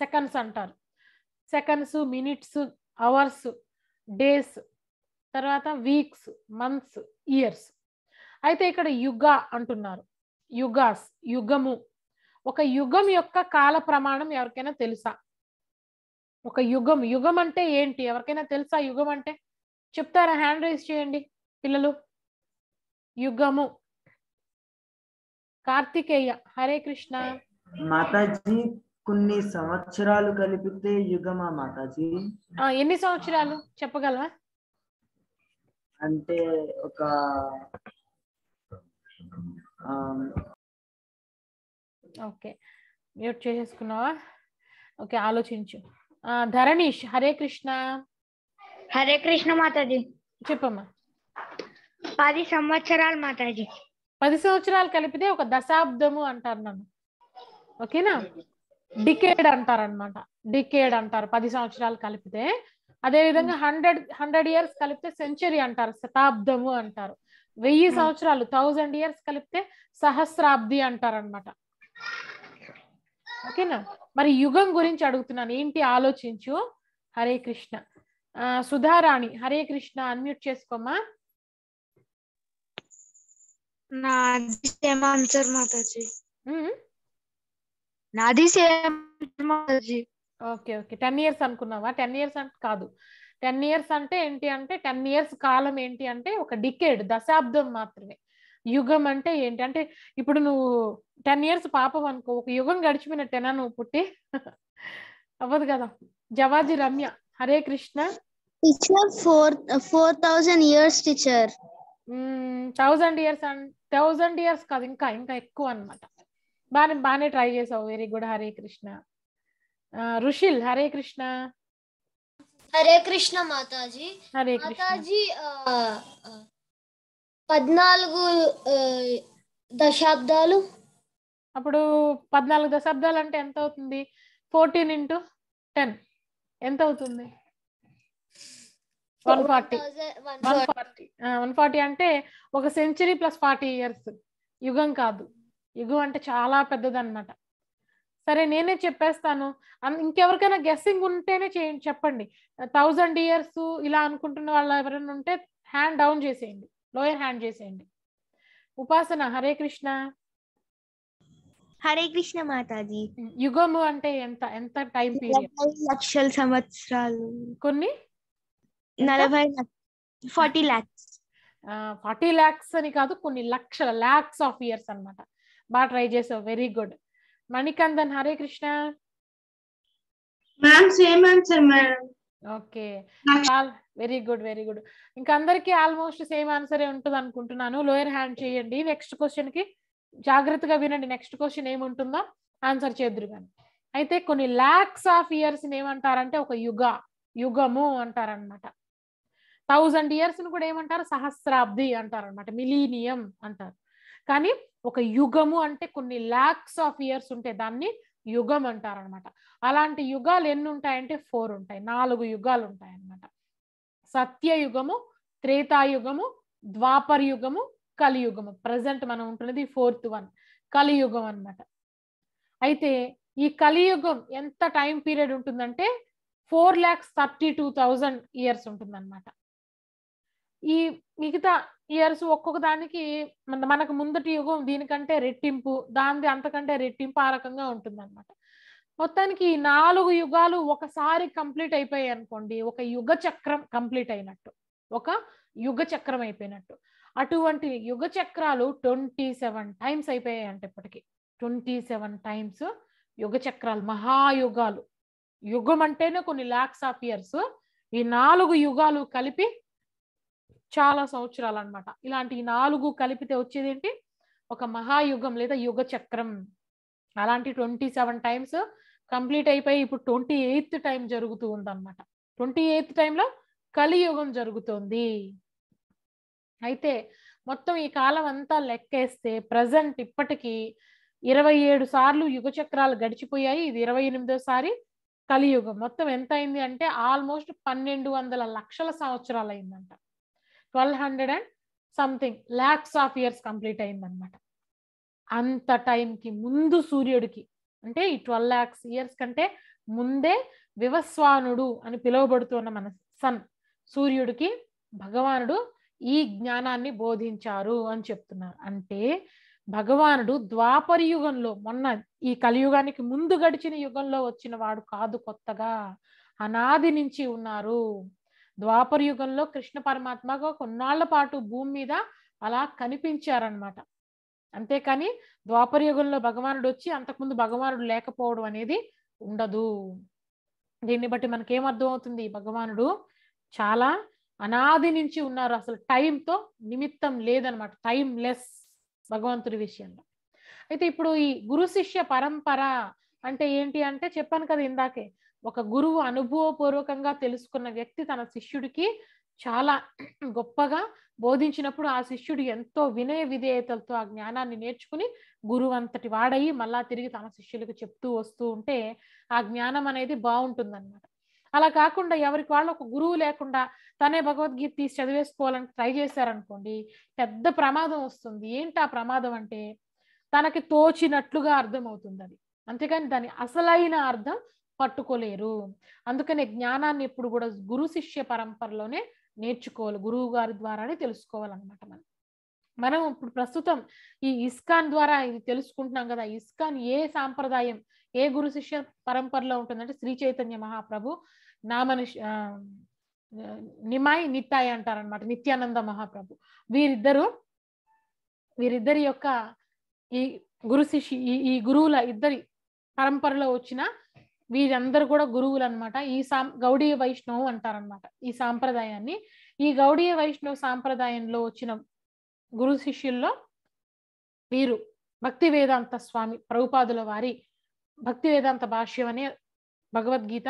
సెకండ్స్ అంటారు సెకండ్స్ మినిట్స్ అవర్స్ డేస్ తర్వాత వీక్స్ మంత్స్ ఇయర్స్ అయితే ఇక్కడ యుగ అంటున్నారు యుగాస్ యుగము ఒక యుగం యొక్క కాల ప్రమాణం ఎవరికైనా తెలుసా ఒక యుగం యుగం అంటే ఏంటి ఎవరికైనా తెలుసా యుగం అంటే చెప్తారా హ్యాండ్ రైజ్ చేయండి పిల్లలు యుగము కార్తికేయ హరే కృష్ణ మాతాజీ కొన్ని సంవత్సరాలు కలిపితే యుగమా మాతాజీ ఎన్ని సంవత్సరాలు చెప్పగలవా అంటే ఒక ఓకే మ్యూట్ చేసేసుకున్నావా ఓకే ఆలోచించు ధరణీష్ హరే కృష్ణ హరే కృష్ణ మాతాజీ చెప్పమ్మా పది సంవత్సరాలు మాతాజీ పది సంవత్సరాలు కలిపితే ఒక దశాబ్దము అంటారు నన్ను ఓకేనా డికేడ్ అంటారు అనమాట డికేడ్ అంటారు పది సంవత్సరాలు కలిపితే అదే విధంగా హండ్రెడ్ హండ్రెడ్ ఇయర్స్ కలిపితే సెంచరీ అంటారు శతాబ్దము అంటారు వెయ్యి సంవత్సరాలు థౌజండ్ ఇయర్స్ కలిపితే సహస్రాబ్ది అంటారు అనమాట ఓకేనా మరి యుగం గురించి అడుగుతున్నాను ఏంటి ఆలోచించు హరే కృష్ణ సుధారాణి హరే కృష్ణ అన్మ్యూట్ చేసుకోమ్మా ఓకే ఓకే టెన్ ఇయర్స్ అనుకున్నావా టెన్ ఇయర్స్ అంటే కాదు టెన్ ఇయర్స్ అంటే ఏంటి అంటే టెన్ ఇయర్స్ కాలం ఏంటి అంటే ఒక డికేడ్ దశాబ్దం మాత్రమే యుగం అంటే ఏంటి అంటే ఇప్పుడు నువ్వు టెన్ ఇయర్స్ పాపం అనుకో ఒక యుగం గడిచిపోయినట్టేనా నువ్వు పుట్టి అవ్వదు కదా జవాజీ Ramya Hare Krishna teacher four four thousand years teacher thousand years and thousand years కాదు ఇంకా ఇంకా ఎక్కువ అనమాట బాగానే బానే ట్రై చేసావు వెరీ గుడ్ హరే కృష్ణ రుషిల్ హరే కృష్ణ హరే కృష్ణ మాతాజీ హరే మాతాజీ పద్నాలుగు దశాబ్దాలు అప్పుడు పద్నాలుగు దశాబ్దాలు అంటే ఎంత అవుతుంది ఫోర్టీన్ ఇంటూ టెన్ ఎంత అవుతుంది one forty one forty one forty అంటే ఒక సెంచరీ ప్లస్ ఫార్టీ ఇయర్స్ యుగం కాదు యుగం అంటే చాలా పెద్దది అనమాట సరే నేనే చెప్పేస్తాను ఇంకెవరికైనా గెస్సింగ్ ఉంటేనే చేయండి చెప్పండి థౌజండ్ ఇయర్స్ ఇలా అనుకుంటున్న వాళ్ళు ఎవరైనా ఉంటే హ్యాండ్ డౌన్ చేసేయండి లోయర్ హ్యాండ్ చేసేయండి ఉపాసన హరే కృష్ణ హరే కృష్ణ మాతాజీ యుగము అంటే ఎంత ఎంత టైం లక్షల సంవత్సరాలు కొన్ని నలభై ఫార్టీ లాక్స్ ఫార్టీ లాక్స్ అని కాదు కొన్ని లక్షల లాక్స్ ఆఫ్ ఇయర్స్ అనమాట బాగా ట్రై చేసావు very good Manikandan Hare Krishna ma'am same answer okay very good very good ఇంకా అందరికి ఆల్మోస్ట్ సేమ్ ఆన్సర్ ఉంటుంది అనుకుంటున్నాను లోయర్ హ్యాండ్ చేయండి నెక్స్ట్ క్వశ్చన్ కి జాగ్రత్తగా వినండి నెక్స్ట్ క్వశ్చన్ ఏముంటుందో ఆన్సర్ చేద్దరు కానీ అయితే కొన్ని లాక్స్ ఆఫ్ ఇయర్స్ ఏమంటారంటే ఒక యుగ యుగము అంటారనమాట థౌజండ్ ఇయర్స్ ను కూడా ఏమంటారు సహస్రాబ్ది అంటారనమాట మిలీనియం అంటారు కానీ ఒక యుగము అంటే కొన్ని లాక్స్ ఆఫ్ ఇయర్స్ ఉంటే దాన్ని యుగం అంటారనమాట అలాంటి యుగాలు ఎన్ని ఉంటాయంటే ఫోర్ ఉంటాయి నాలుగు యుగాలు ఉంటాయి అన్నమాట సత్యయుగము త్రేతాయుగము ద్వాపర యుగము కలియుగము ప్రజెంట్ మనం ఉంటున్నది ఫోర్త్ వన్ కలియుగం అనమాట అయితే ఈ కలియుగం ఎంత టైం పీరియడ్ ఉంటుందంటే four lakhs thirty two thousand years ఉంటుందన్నమాట ఈ మిగతా ఇయర్స్ ఒక్కొక్క దానికి మనకు ముందటి యుగం దీనికంటే రెట్టింపు దానిది అంతకంటే రెట్టింపు ఆ రకంగా ఉంటుంది అనమాట మొత్తానికి నాలుగు యుగాలు ఒకసారి కంప్లీట్ అయిపోయాయి అనుకోండి ఒక యుగ చక్రం కంప్లీట్ అయినట్టు ఒక యుగ చక్రం అయిపోయినట్టు అటువంటి యుగ చక్రాలు ట్వంటీ సెవెన్ టైమ్స్ అయిపోయాయి అంటే ఇప్పటికీ ట్వంటీ సెవెన్ టైమ్స్ యుగ చక్రాలు మహాయుగాలు యుగం అంటేనే కొన్ని ల్యాక్స్ ఆఫ్ ఇయర్స్ ఈ నాలుగు యుగాలు కలిపి చాలా సంవత్సరాలు అనమాట ఇలాంటి నాలుగు కలిపితే వచ్చేది ఏంటి ఒక మహాయుగం లేదా యుగ చక్రం అలాంటి ట్వంటీ సెవెన్ టైమ్స్ కంప్లీట్ అయిపోయి ఇప్పుడు ట్వంటీ ఎయిత్ టైం జరుగుతూ ఉందన్నమాట ట్వంటీ ఎయిత్ టైంలో కలియుగం జరుగుతుంది అయితే మొత్తం ఈ కాలం అంతా లెక్కేస్తే ప్రజెంట్ ఇప్పటికీ ఇరవై ఏడు సార్లు యుగ చక్రాలు గడిచిపోయాయి ఇది ఇరవై ఎనిమిదోసారి కలియుగం మొత్తం ఎంత అయింది అంటే ఆల్మోస్ట్ పన్నెండు వందల లక్షల సంవత్సరాలు అయిందంట twelve hundred and something lakhs of years complete అయిందనమాట అంత టైంకి ముందు సూర్యుడికి అంటే ఈ ట్వెల్వ్ ల్యాక్స్ ఇయర్స్ కంటే ముందే వివస్వానుడు అని పిలువబడుతున్న మన సన్ సూర్యుడికి భగవానుడు ఈ జ్ఞానాన్ని బోధించారు అని చెప్తున్నారు అంటే భగవానుడు ద్వాపర యుగంలో మొన్న ఈ కలియుగానికి ముందు గడిచిన యుగంలో వచ్చిన వాడు కాదు కొత్తగా అనాది నుంచి ఉన్నారు ద్వాపర యుగంలో కృష్ణ పరమాత్మగా కొన్నాళ్ల పాటు భూమి మీద అలా కనిపించారనమాట అంతేకాని ద్వాపర యుగంలో భగవానుడు వచ్చి అంతకుముందు భగవానుడు లేకపోవడం అనేది ఉండదు దీన్ని బట్టి మనకి అర్థం అవుతుంది భగవానుడు చాలా అనాది నుంచి ఉన్నారు అసలు టైంతో నిమిత్తం లేదనమాట టైం లెస్ భగవంతుడి విషయంలో అయితే ఇప్పుడు ఈ గురు శిష్య పరంపర అంటే ఏంటి అంటే చెప్పాను కదా ఇందాకే ఒక గురువు అనుభవపూర్వకంగా తెలుసుకున్న వ్యక్తి తన శిష్యుడికి చాలా గొప్పగా బోధించినప్పుడు ఆ శిష్యుడు ఎంతో వినయ విధేయతలతో ఆ జ్ఞానాన్ని నేర్చుకుని గురువు అంతటి వాడయి మళ్ళా తిరిగి తన శిష్యులకు చెప్తూ వస్తూ ఉంటే ఆ జ్ఞానం అనేది బాగుంటుందన్నమాట అలా కాకుండా ఎవరికి వాళ్ళు ఒక గురువు లేకుండా తనే భగవద్గీత తీసి చదివేసుకోవాలని ట్రై చేశారనుకోండి పెద్ద ప్రమాదం వస్తుంది ఏంటి ఆ ప్రమాదం అంటే తనకి తోచినట్లుగా అర్థం అవుతుంది అది అంతేకాని దాని అసలైన అర్థం పట్టుకోలేరు అందుకనే జ్ఞానాన్ని ఎప్పుడు కూడా గురు శిష్య పరంపరలోనే నేర్చుకోవాలి గురువు గారి ద్వారానే తెలుసుకోవాలన్నమాట మనం మనం ఇప్పుడు ప్రస్తుతం ఈ ఇస్కాన్ ద్వారా ఇది తెలుసుకుంటున్నాం కదా ఇస్కాన్ ఏ సాంప్రదాయం ఏ గురు శిష్య పరంపరలో ఉంటుందంటే శ్రీ చైతన్య మహాప్రభు నామని నిమాయి నిత్తాయి అంటారనమాట నిత్యానంద మహాప్రభు వీరిద్దరు వీరిద్దరి యొక్క ఈ గురు శిష్యు ఈ గురువుల ఇద్దరి పరంపరలో వచ్చిన వీరందరూ కూడా గురువులు అనమాట ఈ సాం గౌడీయ వైష్ణవం అంటారనమాట ఈ సాంప్రదాయాన్ని ఈ గౌడీయ వైష్ణవ సాంప్రదాయంలో వచ్చిన గురు శిష్యుల్లో వీరు భక్తి వేదాంత స్వామి ప్రభుపాదుల వారి భక్తి వేదాంత భాష్యం అనే భగవద్గీత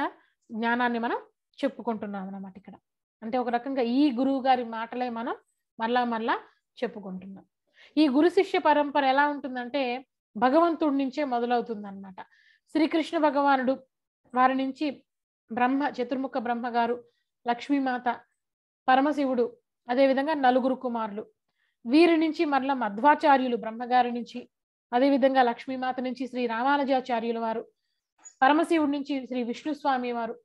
జ్ఞానాన్ని మనం చెప్పుకుంటున్నాం అనమాట ఇక్కడ అంటే ఒక రకంగా ఈ గురువు గారి మాటలే మనం మళ్ళా మళ్ళా చెప్పుకుంటున్నాం ఈ గురు శిష్య పరంపర ఎలా ఉంటుందంటే భగవంతుడి నుంచే మొదలవుతుంది అనమాట శ్రీకృష్ణ భగవానుడు వారి నుంచి బ్రహ్మ చతుర్ముఖ బ్రహ్మగారు లక్ష్మీమాత పరమశివుడు అదేవిధంగా నలుగురు కుమారులు వీరి నుంచి మరల మధ్వాచార్యులు బ్రహ్మగారి నుంచి అదేవిధంగా లక్ష్మీమాత నుంచి శ్రీ రామానుజాచార్యుల వారు పరమశివుడి నుంచి శ్రీ విష్ణుస్వామి వారు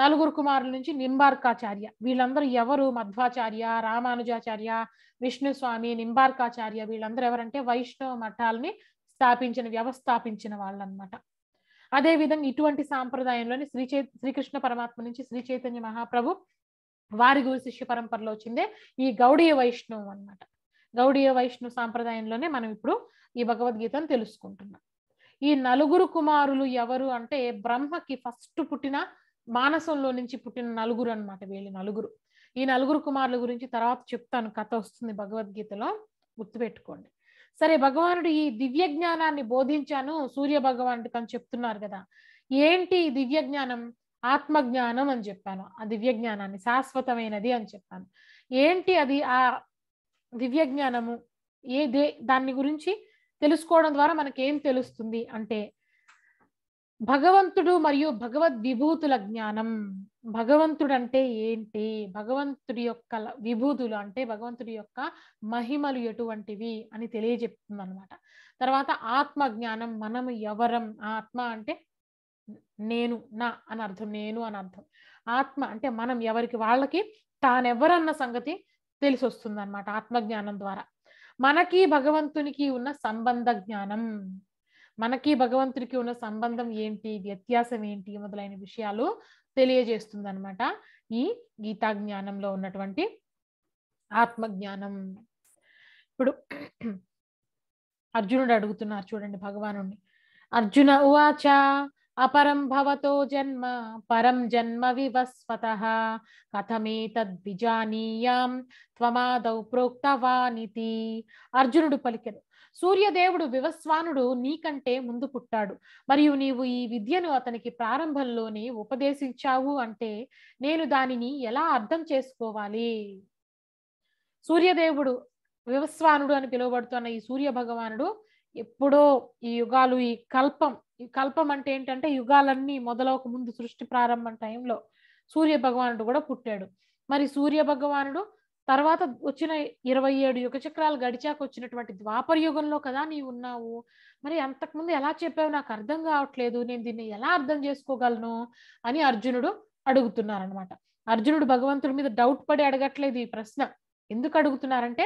నలుగురు కుమారుల నుంచి నింబార్కాచార్య వీళ్ళందరూ ఎవరు మధ్వాచార్య రామానుజాచార్య విష్ణుస్వామి నింబార్కాచార్య వీళ్ళందరూ ఎవరంటే వైష్ణవ మఠాలని స్థాపించిన వ్యవస్థాపించిన వాళ్ళనమాట అదేవిధంగా ఇటువంటి సాంప్రదాయంలోని శ్రీ చై శ్రీకృష్ణ పరమాత్మ నుంచి శ్రీ చైతన్య మహాప్రభు వారి గురు శిష్య పరంపరలో వచ్చిందే ఈ గౌడీయ వైష్ణవం అనమాట గౌడీయ వైష్ణవ సాంప్రదాయంలోనే మనం ఇప్పుడు ఈ భగవద్గీతను తెలుసుకుంటున్నాం ఈ నలుగురు కుమారులు ఎవరు అంటే బ్రహ్మకి ఫస్ట్ పుట్టిన మానసంలో నుంచి పుట్టిన నలుగురు అనమాట వీళ్ళు నలుగురు ఈ నలుగురు కుమారుల గురించి తర్వాత చెప్తాను కథ వస్తుంది భగవద్గీతలో గుర్తుపెట్టుకోండి సరే భగవానుడు ఈ దివ్య జ్ఞానాన్ని బోధించాను సూర్య భగవానుడికి అని చెప్తున్నారు కదా ఏంటి దివ్య జ్ఞానం ఆత్మజ్ఞానం అని చెప్పాను ఆ దివ్య జ్ఞానాన్ని శాశ్వతమైనది అని చెప్పాను ఏంటి అది ఆ దివ్య జ్ఞానము ఏ దే దాన్ని గురించి తెలుసుకోవడం ద్వారా మనకేం తెలుస్తుంది అంటే భగవంతుడు మరియు భగవద్ విభూతుల జ్ఞానం భగవంతుడు అంటే ఏంటి భగవంతుడి యొక్క విభూతులు అంటే భగవంతుడి యొక్క మహిమలు ఎటువంటివి అని తెలియజెప్తుంది అనమాట తర్వాత ఆత్మ జ్ఞానం మనం ఎవరం ఆత్మ అంటే నేను నా అని అర్థం నేను అని అర్థం ఆత్మ అంటే మనం ఎవరికి వాళ్ళకి తానెవరన్న సంగతి తెలిసి వస్తుంది అనమాట ఆత్మజ్ఞానం ద్వారా మనకి భగవంతునికి ఉన్న సంబంధ జ్ఞానం మనకి భగవంతుడికి ఉన్న సంబంధం ఏంటి వ్యత్యాసం ఏంటి మొదలైన విషయాలు తెలియజేస్తుంది అనమాట ఈ గీతా జ్ఞానంలో ఉన్నటువంటి ఆత్మజ్ఞానం ఇప్పుడు అర్జునుడు అడుగుతున్నారు చూడండి భగవాను అర్జున ఉవాచ అపరం భవతో జన్మ పరం జన్మ వివస్వత కథమేతద్విజానీయాం త్వమాదౌ ప్రోక్తవానితి అర్జునుడు పలికెను సూర్యదేవుడు వివస్వానుడు నీకంటే ముందు పుట్టాడు మరియు నీవు ఈ విద్యను అతనికి ప్రారంభంలోనే ఉపదేశించావు అంటే నేను దానిని ఎలా అర్థం చేసుకోవాలి సూర్యదేవుడు వివస్వానుడు అని పిలువబడుతున్న ఈ సూర్య భగవానుడు ఎప్పుడో ఈ యుగాలు ఈ కల్పం ఈ కల్పం అంటే ఏంటంటే యుగాలన్నీ మొదలవక ముందు సృష్టి ప్రారంభం టైంలో సూర్య భగవానుడు కూడా పుట్టాడు మరి సూర్య భగవానుడు తర్వాత వచ్చిన ఇరవై ఏడు యుగ చక్రాలు గడిచాక వచ్చినటువంటి ద్వాపర యుగంలో కదా నీవు ఉన్నావు మరి అంతకుముందు ఎలా చెప్పావు నాకు అర్థం కావట్లేదు నేను దీన్ని ఎలా అర్థం చేసుకోగలను అని అర్జునుడు అడుగుతున్నారనమాట అర్జునుడు భగవంతుడి మీద డౌట్ పడి అడగట్లేదు ఈ ప్రశ్న ఎందుకు అడుగుతున్నారంటే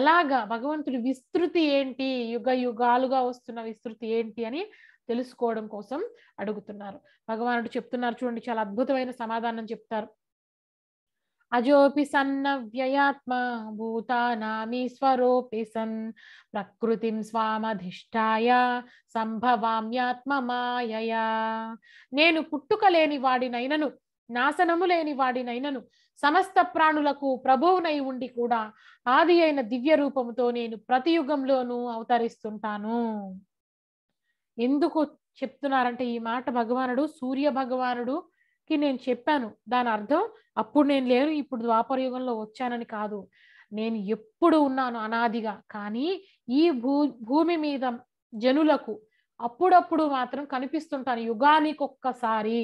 ఎలాగా భగవంతుడి విస్తృతి ఏంటి యుగ యుగాలుగా వస్తున్న విస్తృతి ఏంటి అని తెలుసుకోవడం కోసం అడుగుతున్నారు భగవానుడు చెప్తున్నారు చూడండి చాలా అద్భుతమైన సమాధానం చెప్తారు అజోపి సన్న వ్యయాత్మ భూతానామీశ్వరోపి సన్ ప్రకృతిం స్వామధిష్టాయ సంభవామ్యాత్మ మాయయా నేను పుట్టుక లేని వాడినైనను నాశనము లేని వాడినైనను సమస్త ప్రాణులకు ప్రభువునై ఉండి కూడా ఆది అయిన దివ్య రూపముతో నేను ప్రతి యుగంలోనూ అవతరిస్తుంటాను ఎందుకు చెప్తున్నారంటే ఈ మాట భగవానుడు సూర్య భగవానుడు కి నేను చెప్పాను దాని అర్థం అప్పుడు నేను లేను ఇప్పుడు ద్వాపర యుగంలో వచ్చానని కాదు నేను ఎప్పుడు ఉన్నాను అనాదిగా కానీ ఈ భూ భూమి మీద జనులకు అప్పుడప్పుడు మాత్రం కనిపిస్తుంటాను యుగానికి ఒక్కసారి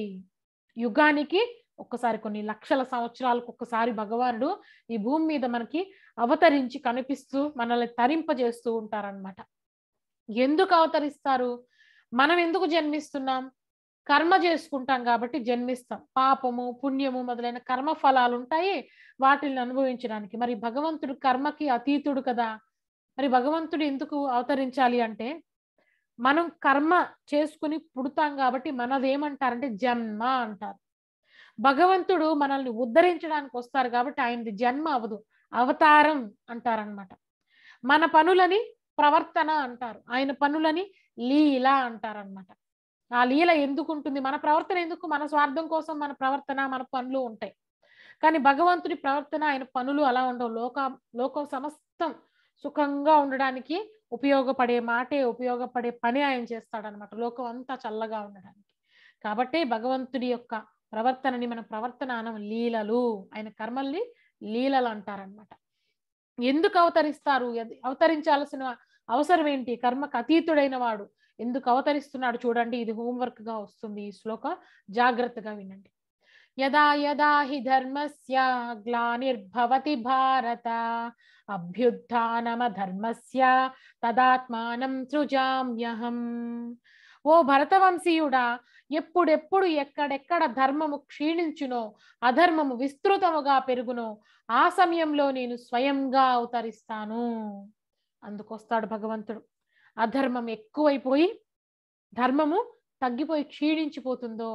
యుగానికి ఒక్కసారి కొన్ని లక్షల సంవత్సరాలకు ఒక్కసారి భగవానుడు ఈ భూమి మీద మనకి అవతరించి కనిపిస్తూ మనల్ని తరింపజేస్తూ ఉంటారనమాట ఎందుకు అవతరిస్తారు మనం ఎందుకు జన్మిస్తున్నాం కర్మ చేసుకుంటాం కాబట్టి జన్మిస్తాం పాపము పుణ్యము మొదలైన కర్మ ఫలాలు ఉంటాయి వాటిని అనుభవించడానికి మరి భగవంతుడు కర్మకి అతీతుడు కదా మరి భగవంతుడు ఎందుకు అవతరించాలి అంటే మనం కర్మ చేసుకుని పుడతాం కాబట్టి మనదేమంటారంటే జన్మ అంటారు భగవంతుడు మనల్ని ఉద్ధరించడానికి వస్తారు కాబట్టి ఆయనది జన్మ అవదు అవతారం అంటారనమాట మన పనులని ప్రవర్తన అంటారు ఆయన పనులని లీల అంటారనమాట ఆ లీల ఎందుకు ఉంటుంది మన ప్రవర్తన ఎందుకు మన స్వార్థం కోసం మన ప్రవర్తన మన పనులు ఉంటాయి కానీ భగవంతుడి ప్రవర్తన ఆయన పనులు అలా ఉండవు లోక లోకం సమస్తం సుఖంగా ఉండడానికి ఉపయోగపడే మాటే ఉపయోగపడే పని ఆయన చేస్తాడనమాట లోకం అంతా చల్లగా ఉండడానికి కాబట్టి భగవంతుడి యొక్క ప్రవర్తనని మన ప్రవర్తన అనం లీలలు ఆయన కర్మల్ని లీలలు అంటారనమాట ఎందుకు అవతరిస్తారు అవతరించాల్సిన అవసరం ఏంటి కర్మకు అతీతుడైన వాడు ఎందుకు అవతరిస్తున్నాడు చూడండి ఇది హోంవర్క్ గా వస్తుంది ఈ శ్లోక జాగ్రత్తగా వినండి యదా యదా హి ధర్మస్య గ్లానిర్భవతి భారత అభ్యుత్నమ ధర్మస్య తదాత్మానం సృజామ్యహం ఓ భరతవంశీయుడా ఎప్పుడెప్పుడు ఎక్కడెక్కడ ధర్మము క్షీణించునో అధర్మము విస్తృతముగా పెరుగునో ఆ సమయంలో నేను స్వయంగా అవతరిస్తాను అందుకొస్తాడు భగవంతుడు అధర్మం ఎక్కువైపోయి ధర్మము తగ్గిపోయి క్షీణించిపోతుందో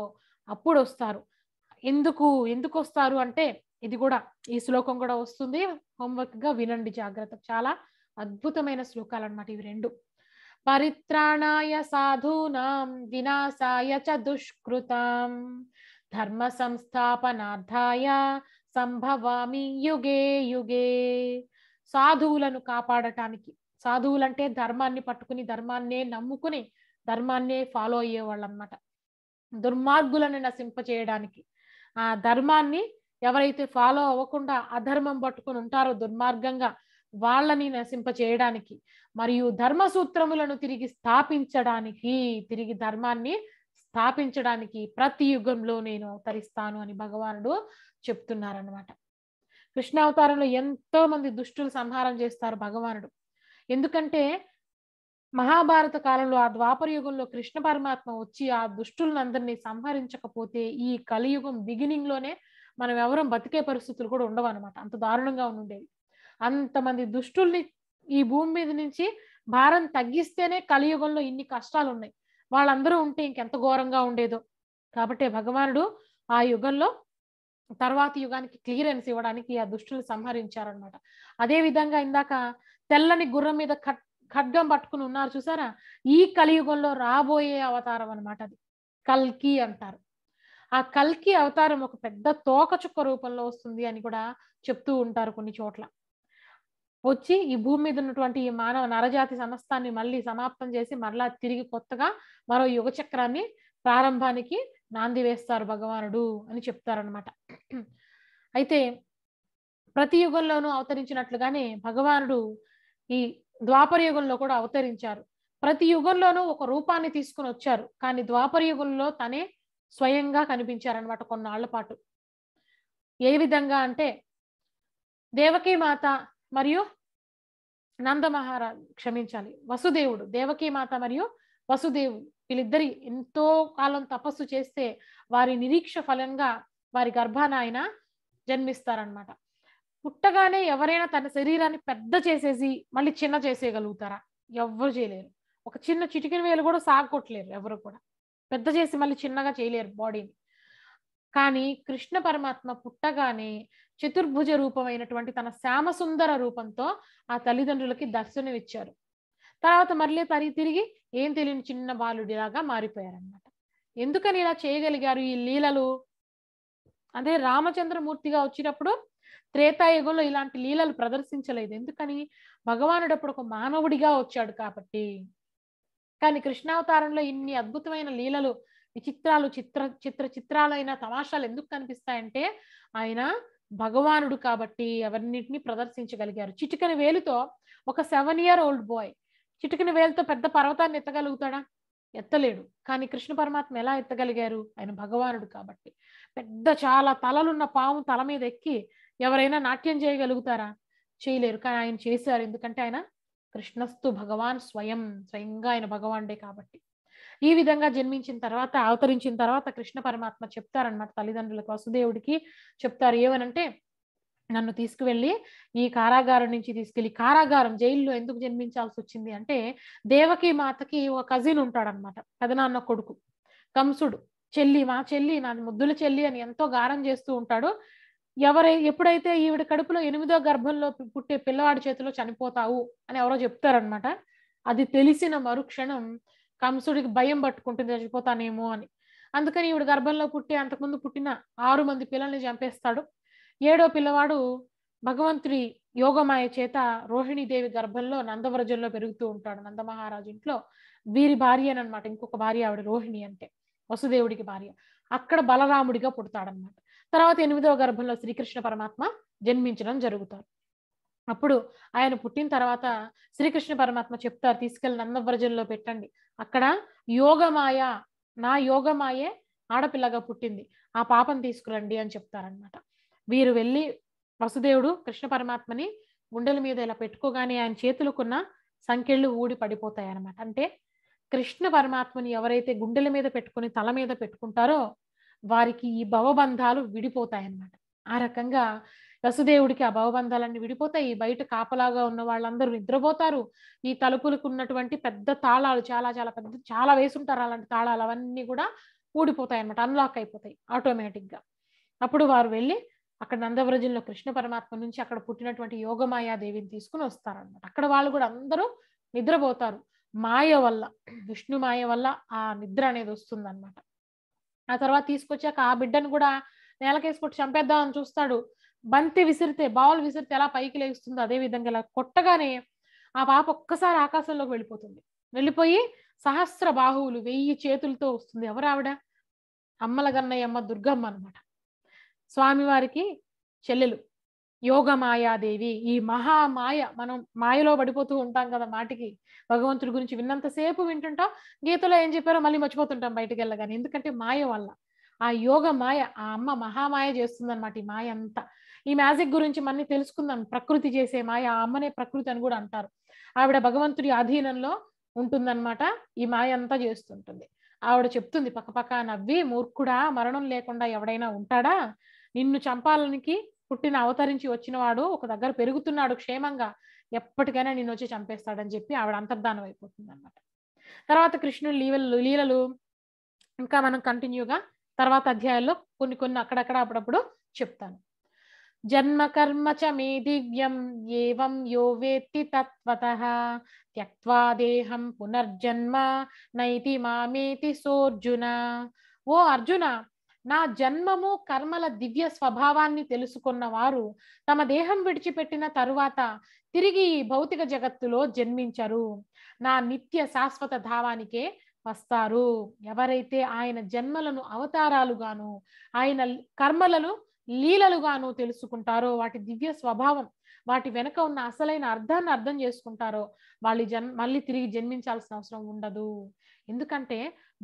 అప్పుడు వస్తారు ఎందుకు ఎందుకు వస్తారు అంటే ఇది కూడా ఈ శ్లోకం కూడా వస్తుంది గా వినండి జాగ్రత్త చాలా అద్భుతమైన శ్లోకాలు అనమాట ఇవి రెండు పరిత్రాణాయ సాధూనాం వినాశాయ చ దుష్కృతాం ధర్మ సంస్థాపనార్థాయ సంభవామి యుగే యుగే సాధువులను కాపాడటానికి సాధువులంటే ధర్మాన్ని పట్టుకుని ధర్మాన్నే నమ్ముకుని ధర్మాన్నే ఫాలో అయ్యేవాళ్ళు అనమాట దుర్మార్గులను నశింపచేయడానికి ఆ ధర్మాన్ని ఎవరైతే ఫాలో అవ్వకుండా అధర్మం పట్టుకుని ఉంటారో దుర్మార్గంగా వాళ్ళని నశింప చేయడానికి మరియు ధర్మ సూత్రములను తిరిగి స్థాపించడానికి తిరిగి ధర్మాన్ని స్థాపించడానికి ప్రతి యుగంలో నేను అవతరిస్తాను అని భగవానుడు చెప్తున్నారనమాట కృష్ణావతారంలో ఎంతో మంది దుష్టులు సంహారం చేస్తారు భగవానుడు ఎందుకంటే మహాభారత కాలంలో ఆ ద్వాపర యుగంలో కృష్ణ పరమాత్మ వచ్చి ఆ దుష్టులందరినీ సంహరించకపోతే ఈ కలియుగం బిగినింగ్ లోనే మనం ఎవరం బతికే పరిస్థితులు కూడా ఉండవు అనమాట అంత దారుణంగా ఉండేవి అంతమంది దుష్టుల్ని ఈ భూమి మీద నుంచి భారం తగ్గిస్తేనే కలియుగంలో ఇన్ని కష్టాలు ఉన్నాయి వాళ్ళందరూ ఉంటే ఇంకెంత ఘోరంగా ఉండేదో కాబట్టి భగవానుడు ఆ యుగంలో తర్వాత యుగానికి క్లియరెన్స్ ఇవ్వడానికి ఆ దుష్టులు సంహరించారనమాట అదే విధంగా ఇందాక తెల్లని గుర్రం మీద ఖడ్గం పట్టుకుని ఉన్నారు చూసారా ఈ కలియుగంలో రాబోయే అవతారం అనమాట అది కల్కి అంటారు ఆ కల్కి అవతారం ఒక పెద్ద తోకచుక్క రూపంలో వస్తుంది అని కూడా చెప్తూ ఉంటారు కొన్ని చోట్ల వచ్చి ఈ భూమి మీద ఉన్నటువంటి ఈ మానవ నరజాతి సమస్తాన్ని మళ్ళీ సమాప్తం చేసి మరలా తిరిగి కొత్తగా మరో యుగ చక్రాన్ని ప్రారంభానికి నాంది వేస్తారు భగవానుడు అని చెప్తారనమాట అయితే ప్రతి యుగంలోనూ అవతరించినట్లుగానే భగవానుడు ఈ ద్వాపర యుగంలో కూడా అవతరించారు ప్రతి యుగంలోనూ ఒక రూపాన్ని తీసుకుని వచ్చారు కానీ ద్వాపర యుగంలో తనే స్వయంగా కనిపించారనమాట కొన్నాళ్ల పాటు ఏ విధంగా అంటే దేవకీ మాత మరియు నందమహారాజ్ క్షమించాలి వసుదేవుడు దేవకీ మాత మరియు వసుదేవుడు వీళ్ళిద్దరి ఎంతో కాలం తపస్సు చేస్తే వారి నిరీక్ష ఫలంగా వారి గర్భాన ఆయన జన్మిస్తారనమాట పుట్టగానే ఎవరైనా తన శరీరాన్ని పెద్ద చేసేసి మళ్ళీ చిన్న చేసేయగలుగుతారా ఎవరు చేయలేరు ఒక చిన్న చిటికిన వేలు కూడా సాగుకోట్లేరు ఎవరు కూడా పెద్ద చేసి మళ్ళీ చిన్నగా చేయలేరు బాడీని కానీ కృష్ణ పరమాత్మ పుట్టగానే చతుర్భుజ రూపమైనటువంటి తన శ్యామసుందర రూపంతో ఆ తల్లిదండ్రులకి దర్శనమిచ్చారు తర్వాత మళ్ళీ తరి తిరిగి ఏం తెలియని చిన్న బాలుడిలాగా మారిపోయారనమాట ఎందుకని ఇలా చేయగలిగారు ఈ లీలలు అదే రామచంద్రమూర్తిగా వచ్చినప్పుడు త్రేతాయుగంలో ఇలాంటి లీలలు ప్రదర్శించలేదు ఎందుకని భగవానుడు అప్పుడు ఒక మానవుడిగా వచ్చాడు కాబట్టి కానీ కృష్ణావతారంలో ఇన్ని అద్భుతమైన లీలలు విచిత్రాలు చిత్ర చిత్ర చిత్రాలైన తమాషాలు ఎందుకు కనిపిస్తాయంటే ఆయన భగవానుడు కాబట్టి అవన్నిటిని ప్రదర్శించగలిగారు చిటికని వేలుతో ఒక సెవెన్ ఇయర్ ఓల్డ్ బాయ్ చిటికని వేలుతో పెద్ద పర్వతాన్ని ఎత్తగలుగుతాడా ఎత్తలేడు కానీ కృష్ణ పరమాత్మ ఎలా ఎత్తగలిగారు ఆయన భగవానుడు కాబట్టి పెద్ద చాలా తలలున్న పాము తల మీద ఎక్కి ఎవరైనా నాట్యం చేయగలుగుతారా చేయలేరు కానీ ఆయన చేశారు ఎందుకంటే ఆయన కృష్ణస్తు భగవాన్ స్వయం స్వయంగా ఆయన భగవాన్డే కాబట్టి ఈ విధంగా జన్మించిన తర్వాత అవతరించిన తర్వాత కృష్ణ పరమాత్మ చెప్తారనమాట తల్లిదండ్రులకు వసుదేవుడికి చెప్తారు ఏమనంటే నన్ను తీసుకువెళ్ళి ఈ కారాగారం నుంచి తీసుకెళ్ళి కారాగారం జైల్లో ఎందుకు జన్మించాల్సి వచ్చింది అంటే దేవకి మాతకి ఒక కజిన్ ఉంటాడనమాట పెదనాన్న కొడుకు కంసుడు చెల్లి మా చెల్లి నా ముద్దుల చెల్లి అని ఎంతో గారం చేస్తూ ఉంటాడు ఎవరై ఎప్పుడైతే ఈవిడ కడుపులో ఎనిమిదో గర్భంలో పుట్టే పిల్లవాడి చేతిలో చనిపోతావు అని ఎవరో చెప్తారనమాట అది తెలిసిన మరుక్షణం కంసుడికి భయం పట్టుకుంటుంది చనిపోతానేమో అని అందుకని ఈవిడ గర్భంలో పుట్టే అంతకుముందు పుట్టిన ఆరు మంది పిల్లల్ని చంపేస్తాడు ఏడో పిల్లవాడు భగవంతుడి యోగమాయ చేత రోహిణీదేవి గర్భంలో నందవ్రజంలో పెరుగుతూ ఉంటాడు నందమహారాజు ఇంట్లో వీరి భార్య అనమాట ఇంకొక భార్య ఆవిడ రోహిణి అంటే వసుదేవుడికి భార్య అక్కడ బలరాముడిగా పుడతాడనమాట తర్వాత ఎనిమిదవ గర్భంలో శ్రీకృష్ణ పరమాత్మ జన్మించడం జరుగుతారు అప్పుడు ఆయన పుట్టిన తర్వాత శ్రీకృష్ణ పరమాత్మ చెప్తారు తీసుకెళ్లి నందవ్రజంలో పెట్టండి అక్కడ యోగమాయ నా యోగమాయే ఆడపిల్లగా పుట్టింది ఆ పాపం తీసుకురండి అని చెప్తారనమాట వీరు వెళ్ళి వసుదేవుడు కృష్ణ పరమాత్మని గుండెల మీద ఇలా పెట్టుకోగానే ఆయన చేతులకున్న సంఖ్యళ్ళు ఊడి పడిపోతాయి అనమాట అంటే కృష్ణ పరమాత్మని ఎవరైతే గుండెల మీద పెట్టుకుని తల మీద పెట్టుకుంటారో వారికి ఈ భవబంధాలు విడిపోతాయన్నమాట ఆ రకంగా వసుదేవుడికి ఆ భవబంధాలన్నీ విడిపోతాయి బయట కాపలాగా ఉన్న వాళ్ళందరూ నిద్రపోతారు ఈ తలుపులకు ఉన్నటువంటి పెద్ద తాళాలు చాలా చాలా పెద్ద చాలా వేసుంటారు అలాంటి తాళాలు అవన్నీ కూడా ఊడిపోతాయి అనమాట అన్లాక్ అయిపోతాయి ఆటోమేటిక్గా అప్పుడు వారు వెళ్ళి అక్కడ నందవ్రజంలో కృష్ణ పరమాత్మ నుంచి అక్కడ పుట్టినటువంటి యోగమాయాదేవిని తీసుకుని వస్తారనమాట అక్కడ వాళ్ళు కూడా అందరూ నిద్రపోతారు మాయ వల్ల విష్ణు మాయ వల్ల ఆ నిద్ర అనేది వస్తుందన్నమాట ఆ తర్వాత తీసుకొచ్చాక ఆ బిడ్డను కూడా నేలకేసుకొట్టి చంపేద్దామని చూస్తాడు బంతి విసిరితే బావులు విసిరితే ఎలా పైకి లేస్తుందో అదే విధంగా ఇలా కొట్టగానే ఆ పాప ఒక్కసారి ఆకాశంలోకి వెళ్ళిపోతుంది వెళ్ళిపోయి సహస్ర బాహువులు వెయ్యి చేతులతో వస్తుంది ఎవరు ఆవిడ అమ్మల గన్నయ్యమ్మ దుర్గమ్మ అనమాట స్వామివారికి చెల్లెలు యోగ ఈ మహామాయ మనం మాయలో పడిపోతూ ఉంటాం కదా మాటికి భగవంతుడి గురించి విన్నంతసేపు వింటుంటాం గీతలో ఏం చెప్పారో మళ్ళీ మర్చిపోతుంటాం బయటకు వెళ్ళగానే ఎందుకంటే మాయ వల్ల ఆ యోగ మాయ ఆ అమ్మ మహామాయ చేస్తుందన్నమాట ఈ మాయ అంతా ఈ మ్యాజిక్ గురించి మన్ని తెలుసుకుందాం ప్రకృతి చేసే మాయ ఆ అమ్మనే ప్రకృతి అని కూడా అంటారు ఆవిడ భగవంతుడి అధీనంలో ఉంటుందన్నమాట ఈ మాయ అంతా చేస్తుంటుంది ఆవిడ చెప్తుంది పక్కపక్క నవ్వి మూర్ఖుడా మరణం లేకుండా ఎవడైనా ఉంటాడా నిన్ను చంపాలనికి పుట్టిన అవతరించి వచ్చినవాడు ఒక దగ్గర పెరుగుతున్నాడు క్షేమంగా ఎప్పటికైనా నేను వచ్చి చంపేస్తాడని చెప్పి ఆవిడ అంతర్ధానం అయిపోతుంది అనమాట తర్వాత కృష్ణుడు లీలలు లీలలు ఇంకా మనం కంటిన్యూగా తర్వాత అధ్యాయాల్లో కొన్ని కొన్ని అక్కడక్కడ అప్పుడప్పుడు చెప్తాను జన్మ కర్మ చ మే దివ్యం ఏవం యో వేత్తి తత్వత త్యక్వా దేహం పునర్జన్మ నైతి మామేతి సోర్జున ఓ అర్జున నా జన్మము కర్మల దివ్య స్వభావాన్ని తెలుసుకున్న వారు తమ దేహం విడిచిపెట్టిన తరువాత తిరిగి భౌతిక జగత్తులో జన్మించరు నా నిత్య శాశ్వత ధావానికే వస్తారు ఎవరైతే ఆయన జన్మలను అవతారాలుగాను ఆయన కర్మలను లీలలుగాను తెలుసుకుంటారో వాటి దివ్య స్వభావం వాటి వెనుక ఉన్న అసలైన అర్థాన్ని అర్థం చేసుకుంటారో వాళ్ళు జన్ మళ్ళీ తిరిగి జన్మించాల్సిన అవసరం ఉండదు ఎందుకంటే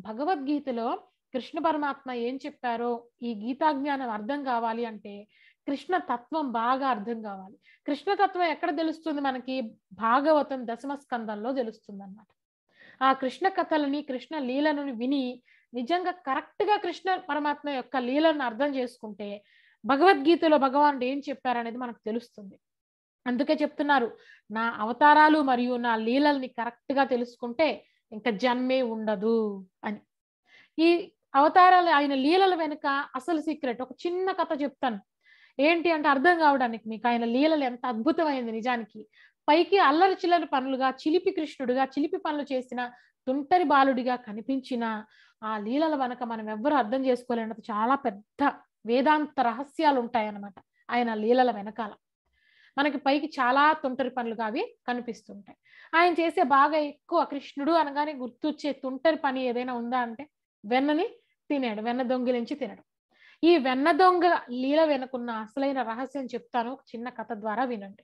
భగవద్గీతలో కృష్ణ పరమాత్మ ఏం చెప్పారో ఈ గీతాజ్ఞానం అర్థం కావాలి అంటే కృష్ణ తత్వం బాగా అర్థం కావాలి కృష్ణ తత్వం ఎక్కడ తెలుస్తుంది మనకి భాగవతం దశమ స్కందంలో తెలుస్తుంది అన్నమాట ఆ కృష్ణ కథలని కృష్ణ లీలను విని నిజంగా కరెక్ట్ గా కృష్ణ పరమాత్మ యొక్క లీలను అర్థం చేసుకుంటే భగవద్గీతలో భగవానుడు ఏం చెప్పారనేది మనకు తెలుస్తుంది అందుకే చెప్తున్నారు నా అవతారాలు మరియు నా లీలల్ని కరెక్ట్ గా తెలుసుకుంటే ఇంకా జన్మే ఉండదు అని ఈ అవతారాలు ఆయన లీలల వెనుక అసలు సీక్రెట్ ఒక చిన్న కథ చెప్తాను ఏంటి అంటే అర్థం కావడానికి మీకు ఆయన లీలలు ఎంత అద్భుతమైంది నిజానికి పైకి అల్లరి చిల్లరి పనులుగా చిలిపి కృష్ణుడిగా చిలిపి పనులు చేసిన తుంటరి బాలుడిగా కనిపించిన ఆ లీలల వెనక మనం ఎవ్వరు అర్థం చేసుకోలేనంత చాలా పెద్ద వేదాంత రహస్యాలు ఉంటాయన్నమాట ఆయన లీలల వెనకాల మనకి పైకి చాలా తుంటరి పనులుగా అవి కనిపిస్తుంటాయి ఆయన చేసే బాగా ఎక్కువ కృష్ణుడు అనగానే గుర్తొచ్చే తుంటరి పని ఏదైనా ఉందా అంటే వెన్నని తినాడు వెన్న దొంగిలించి తినడం ఈ వెన్న దొంగ లీల వెనుకున్న అసలైన రహస్యం చెప్తాను ఒక చిన్న కథ ద్వారా వినండి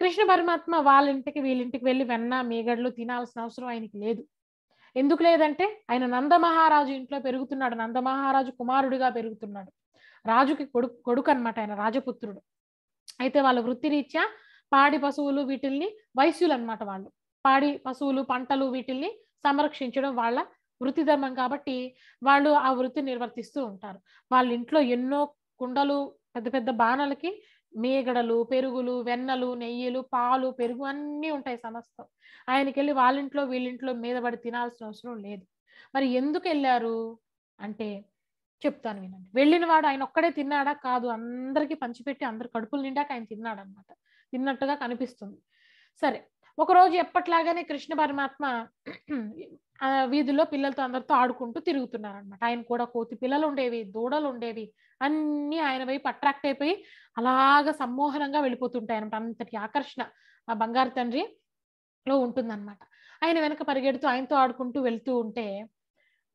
కృష్ణ పరమాత్మ వాళ్ళ ఇంటికి వీళ్ళింటికి వెళ్ళి వెన్న మీగడ్లు తినాల్సిన అవసరం ఆయనకి లేదు ఎందుకు లేదంటే ఆయన నందమహారాజు ఇంట్లో పెరుగుతున్నాడు నందమహారాజు కుమారుడిగా పెరుగుతున్నాడు రాజుకి కొడుకు కొడుకు అనమాట ఆయన రాజపుత్రుడు అయితే వాళ్ళ వృత్తిరీత్యా పాడి పశువులు వీటిల్ని వైశ్యులు అనమాట వాళ్ళు పాడి పశువులు పంటలు వీటిల్ని సంరక్షించడం వాళ్ళ వృత్తి ధర్మం కాబట్టి వాళ్ళు ఆ వృత్తి నిర్వర్తిస్తూ ఉంటారు వాళ్ళ ఇంట్లో ఎన్నో కుండలు పెద్ద పెద్ద బాణలకి మేగడలు పెరుగులు వెన్నలు నెయ్యిలు పాలు పెరుగు అన్నీ ఉంటాయి సమస్తం ఆయనకి వెళ్ళి వాళ్ళింట్లో వీళ్ళింట్లో మీద పడి తినాల్సిన అవసరం లేదు మరి ఎందుకు వెళ్ళారు అంటే చెప్తాను వినండి వెళ్ళిన వాడు ఆయన ఒక్కడే తిన్నాడా కాదు అందరికీ పంచిపెట్టి అందరు కడుపులు నిండాక ఆయన తిన్నాడనమాట తిన్నట్టుగా కనిపిస్తుంది సరే ఒకరోజు ఎప్పట్లాగానే కృష్ణ పరమాత్మ వీధిలో పిల్లలతో అందరితో ఆడుకుంటూ తిరుగుతున్నారు అనమాట ఆయన కూడా కోతి పిల్లలు ఉండేవి దూడలు ఉండేవి అన్ని ఆయన వైపు అట్రాక్ట్ అయిపోయి అలాగ సమ్మోహనంగా వెళ్ళిపోతుంటాయి అనమాట అంతటి ఆకర్షణ ఆ బంగారు తండ్రి లో ఉంటుందన్నమాట ఆయన వెనక పరిగెడుతూ ఆయనతో ఆడుకుంటూ వెళ్తూ ఉంటే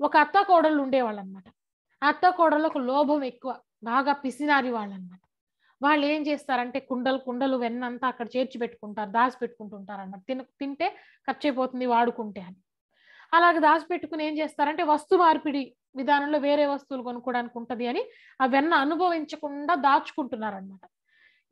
ఒక అత్త కోడలు ఉండేవాళ్ళు అనమాట అత్త కోడలు ఒక లోభం ఎక్కువ బాగా పిసినారి వాళ్ళు అనమాట వాళ్ళు ఏం చేస్తారంటే కుండలు కుండలు వెన్నంతా అక్కడ చేర్చి పెట్టుకుంటారు దాచి పెట్టుకుంటుంటారు అన్నమాట తిన తింటే ఖర్చు అయిపోతుంది వాడుకుంటే అని అలాగే దాచిపెట్టుకుని ఏం చేస్తారంటే వస్తు మార్పిడి విధానంలో వేరే వస్తువులు కొనుక్కోవడానికి ఉంటుంది అని ఆ వెన్న అనుభవించకుండా దాచుకుంటున్నారనమాట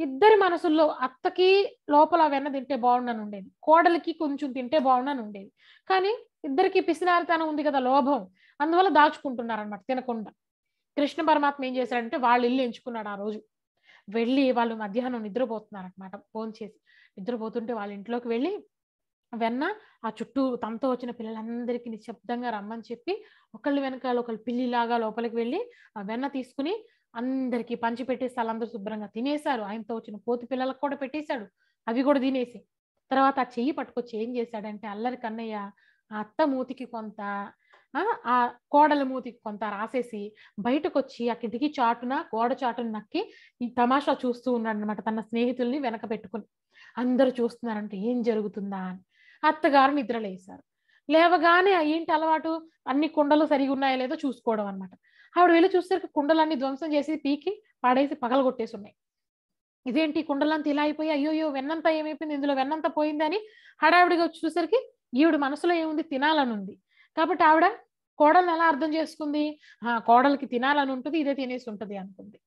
ఇద్దరి మనసుల్లో అత్తకి లోపల వెన్న తింటే బాగుండని ఉండేది కోడలికి కొంచెం తింటే బాగుండని ఉండేది కానీ ఇద్దరికి పిసినారితనం ఉంది కదా లోభం అందువల్ల దాచుకుంటున్నారనమాట తినకుండా కృష్ణ పరమాత్మ ఏం చేశాడంటే వాళ్ళు ఇల్లు ఎంచుకున్నాడు ఆ రోజు వెళ్ళి వాళ్ళు మధ్యాహ్నం నిద్రపోతున్నారు అనమాట ఫోన్ చేసి నిద్రపోతుంటే వాళ్ళ ఇంట్లోకి వెళ్ళి వెన్న ఆ చుట్టూ తనతో వచ్చిన పిల్లలందరికీ నిశ్శబ్దంగా రమ్మని చెప్పి ఒకళ్ళు వెనకాల ఒకళ్ళు పిల్లిలాగా లోపలికి వెళ్ళి ఆ వెన్న తీసుకుని అందరికి పంచి పెట్టేసి శుభ్రంగా తినేశారు ఆయనతో వచ్చిన పోతి పిల్లలకు కూడా పెట్టేశాడు అవి కూడా తినేసి తర్వాత ఆ చెయ్యి పట్టుకొచ్చి ఏం చేశాడంటే అల్లరి కన్నయ్య ఆ అత్త మూతికి కొంత ఆ కోడల మూతికి కొంత రాసేసి బయటకు వచ్చి ఆ కిటికీ చాటున గోడ చాటును నక్కి ఈ తమాషా చూస్తూ ఉన్నాడు అనమాట తన స్నేహితుల్ని వెనక పెట్టుకుని అందరూ చూస్తున్నారంటే ఏం జరుగుతుందా అని అత్తగారు నిద్రలేశారు లేవగానే ఏంటి అలవాటు అన్ని కుండలు సరిగా ఉన్నాయో లేదో చూసుకోవడం అనమాట ఆవిడ వెళ్ళి చూసేసరికి కుండలన్నీ ధ్వంసం చేసి పీకి పాడేసి పగల కొట్టేసి ఉన్నాయి ఇదేంటి కుండలంతా ఇలా అయిపోయి అయ్యో వెన్నంతా ఏమైపోయింది ఇందులో వెన్నంతా పోయిందని హడావిడిగా వచ్చేసరికి ఈవిడ మనసులో ఏముంది తినాలనుంది కాబట్టి ఆవిడ కోడల్ని ఎలా అర్థం చేసుకుంది కోడలికి తినాలని ఉంటుంది ఇదే తినేసి ఉంటుంది అనుకుంది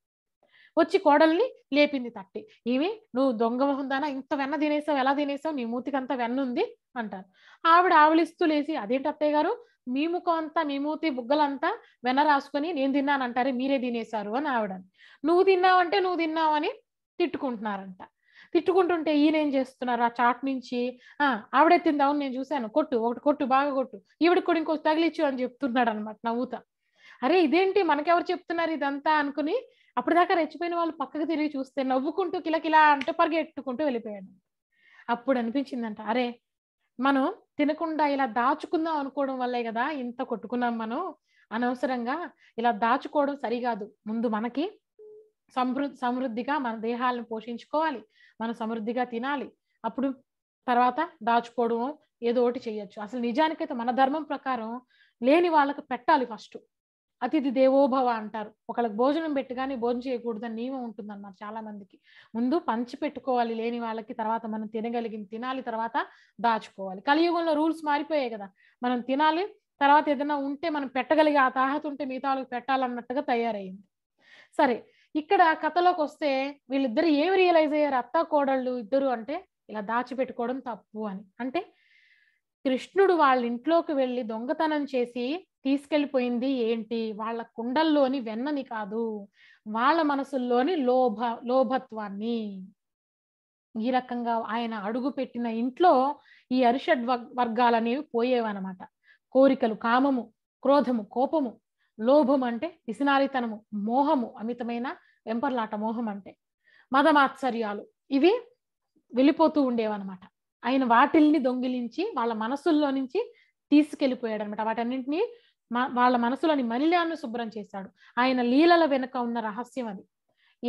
వచ్చి కోడల్ని లేపింది తట్టి ఇవి నువ్వు దొంగ మొహందానా ఇంత వెన్న తినేసావు ఎలా తినేసావు నీ మూతికంతా వెన్న ఉంది అంటారు ఆవిడ ఆవిలిస్తూ లేచి అదేంటి అత్తయ్య గారు మీ ముఖం అంతా మీ మూతి బుగ్గలంతా వెన్న రాసుకొని నేను తిన్నానంటారే మీరే తినేశారు అని ఆవిడ నువ్వు తిన్నావంటే నువ్వు తిన్నావని తిట్టుకుంటున్నారంట తిట్టుకుంటుంటే ఈయన ఏం చేస్తున్నారు ఆ చాట్ నుంచి ఆ ఆవిడే తిందావు నేను చూశాను కొట్టు ఒకటి కొట్టు బాగా కొట్టు ఈవిడ కూడా ఇంకో తగిలిచ్చు అని చెప్తున్నాడు అనమాట నవ్వుతా అరే ఇదేంటి మనకెవరు చెప్తున్నారు ఇదంతా అనుకుని అప్పటిదాకా రెచ్చిపోయిన వాళ్ళు పక్కకు తిరిగి చూస్తే నవ్వుకుంటూ కిలకిలా అంటే పరిగెట్టుకుంటూ వెళ్ళిపోయాడు అప్పుడు అనిపించిందంట అరే మనం తినకుండా ఇలా దాచుకుందాం అనుకోవడం వల్లే కదా ఇంత కొట్టుకున్నాం మనం అనవసరంగా ఇలా దాచుకోవడం సరికాదు ముందు మనకి సమృద్ధి సమృద్ధిగా మన దేహాలను పోషించుకోవాలి మనం సమృద్ధిగా తినాలి అప్పుడు తర్వాత దాచుకోవడం ఏదో ఒకటి చేయొచ్చు అసలు నిజానికైతే మన ధర్మం ప్రకారం లేని వాళ్ళకి పెట్టాలి ఫస్ట్ అతిథి దేవోభవ అంటారు ఒకళ్ళకి భోజనం పెట్టుగానే భోజనం అని నియమం ఉంటుంది అన్నారు చాలా మందికి ముందు పంచి పెట్టుకోవాలి లేని వాళ్ళకి తర్వాత మనం తినగలిగింది తినాలి తర్వాత దాచుకోవాలి కలియుగంలో రూల్స్ మారిపోయాయి కదా మనం తినాలి తర్వాత ఏదైనా ఉంటే మనం పెట్టగలిగే ఆ తాహత ఉంటే మిగతా వాళ్ళకి పెట్టాలన్నట్టుగా తయారైంది సరే ఇక్కడ కథలోకి వస్తే వీళ్ళిద్దరు ఏమి రియలైజ్ అయ్యారు అత్త కోడళ్ళు ఇద్దరు అంటే ఇలా దాచిపెట్టుకోవడం తప్పు అని అంటే కృష్ణుడు వాళ్ళ ఇంట్లోకి వెళ్ళి దొంగతనం చేసి తీసుకెళ్ళిపోయింది ఏంటి వాళ్ళ కుండల్లోని వెన్నని కాదు వాళ్ళ మనసుల్లోని లోభ లోభత్వాన్ని ఈ రకంగా ఆయన అడుగు పెట్టిన ఇంట్లో ఈ అరిషడ్ వర్గాలు అనేవి పోయేవన్నమాట కోరికలు కామము క్రోధము కోపము లోభం అంటే పిసినారితనము మోహము అమితమైన వెంపర్లాట మోహం అంటే మదమాత్సర్యాలు ఇవి వెళ్ళిపోతూ ఉండేవన్నమాట ఆయన వాటిల్ని దొంగిలించి వాళ్ళ మనసుల్లో నుంచి తీసుకెళ్లిపోయాడు అనమాట వాటన్నింటినీ వాళ్ళ మనసులోని మలిలాన్ని శుభ్రం చేశాడు ఆయన లీలల వెనుక ఉన్న రహస్యం అది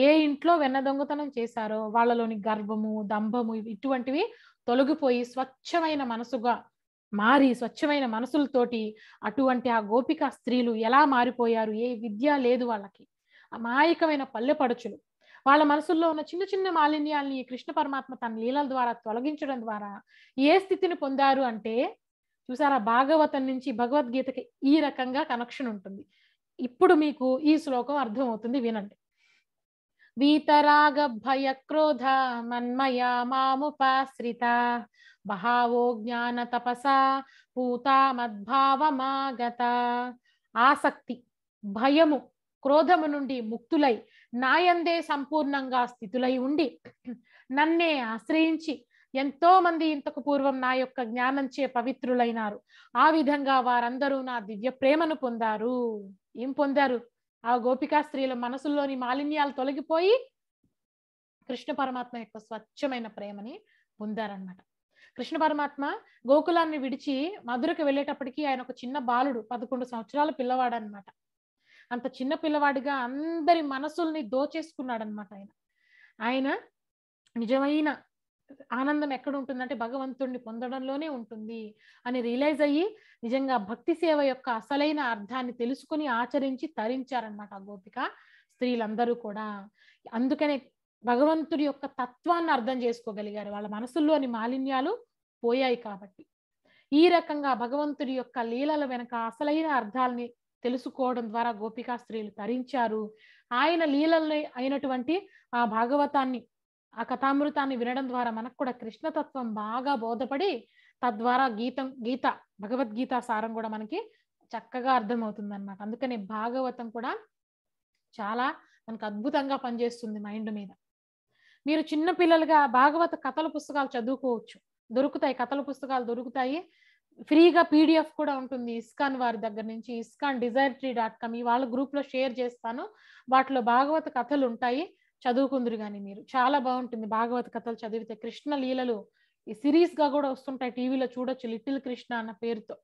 ఏ ఇంట్లో వెన్న దొంగతనం చేశారో వాళ్ళలోని గర్వము దంభము ఇటువంటివి తొలగిపోయి స్వచ్ఛమైన మనసుగా మారి స్వచ్ఛమైన మనసులతోటి అటువంటి ఆ గోపిక స్త్రీలు ఎలా మారిపోయారు ఏ విద్య లేదు వాళ్ళకి అమాయకమైన పల్లెపడుచులు వాళ్ళ మనసుల్లో ఉన్న చిన్న చిన్న మాలిన్యాల్ని కృష్ణ పరమాత్మ తన లీలల ద్వారా తొలగించడం ద్వారా ఏ స్థితిని పొందారు అంటే చూసారా భాగవతం నుంచి భగవద్గీతకి ఈ రకంగా కనెక్షన్ ఉంటుంది ఇప్పుడు మీకు ఈ శ్లోకం అర్థమవుతుంది వినండి వీతరాగ భయ క్రోధ మన్మయా మాముపాశ్రిత బహావో జ్ఞాన తపసా పూతా మద్భావమాగత ఆసక్తి భయము క్రోధము నుండి ముక్తులై నాయందే సంపూర్ణంగా స్థితులై ఉండి నన్నే ఆశ్రయించి ఎంతో మంది ఇంతకు పూర్వం నా యొక్క జ్ఞానంచే పవిత్రులైనారు ఆ విధంగా వారందరూ నా దివ్య ప్రేమను పొందారు ఏం పొందారు ఆ గోపికా స్త్రీల మనసుల్లోని మాలిన్యాలు తొలగిపోయి కృష్ణ పరమాత్మ యొక్క స్వచ్ఛమైన ప్రేమని పొందారన్నమాట కృష్ణ పరమాత్మ గోకులాన్ని విడిచి మధురకు వెళ్ళేటప్పటికి ఆయన ఒక చిన్న బాలుడు పదకొండు సంవత్సరాల పిల్లవాడు అనమాట అంత చిన్న పిల్లవాడిగా అందరి మనసుల్ని దోచేసుకున్నాడు అనమాట ఆయన ఆయన నిజమైన ఆనందం ఎక్కడ ఉంటుందంటే భగవంతుణ్ణి పొందడంలోనే ఉంటుంది అని రియలైజ్ అయ్యి నిజంగా భక్తి సేవ యొక్క అసలైన అర్థాన్ని తెలుసుకుని ఆచరించి తరించారనమాట ఆ గోపిక స్త్రీలందరూ కూడా అందుకనే భగవంతుడి యొక్క తత్వాన్ని అర్థం చేసుకోగలిగారు వాళ్ళ మనసుల్లోని మాలిన్యాలు పోయాయి కాబట్టి ఈ రకంగా భగవంతుడి యొక్క లీలల వెనుక అసలైన అర్థాల్ని తెలుసుకోవడం ద్వారా గోపికా స్త్రీలు తరించారు ఆయన లీలల్లో అయినటువంటి ఆ భాగవతాన్ని ఆ కథామృతాన్ని వినడం ద్వారా మనకు కూడా కృష్ణతత్వం బాగా బోధపడి తద్వారా గీతం గీత భగవద్గీత సారం కూడా మనకి చక్కగా అర్థమవుతుంది అనమాట అందుకనే భాగవతం కూడా చాలా మనకు అద్భుతంగా పనిచేస్తుంది మైండ్ మీద మీరు చిన్న పిల్లలుగా భాగవత కథల పుస్తకాలు చదువుకోవచ్చు దొరుకుతాయి కథల పుస్తకాలు దొరుకుతాయి ఫ్రీగా పీడిఎఫ్ కూడా ఉంటుంది ఇస్కాన్ వారి దగ్గర నుంచి ISKCON desire tree dot com వాళ్ళ గ్రూప్లో షేర్ చేస్తాను వాటిలో భాగవత కథలు ఉంటాయి చదువుకుందరు కానీ మీరు చాలా బాగుంటుంది భాగవత కథలు చదివితే కృష్ణ లీలలు ఈ సిరీస్గా కూడా వస్తుంటాయి టీవీలో చూడొచ్చు లిటిల్ కృష్ణ అన్న పేరుతో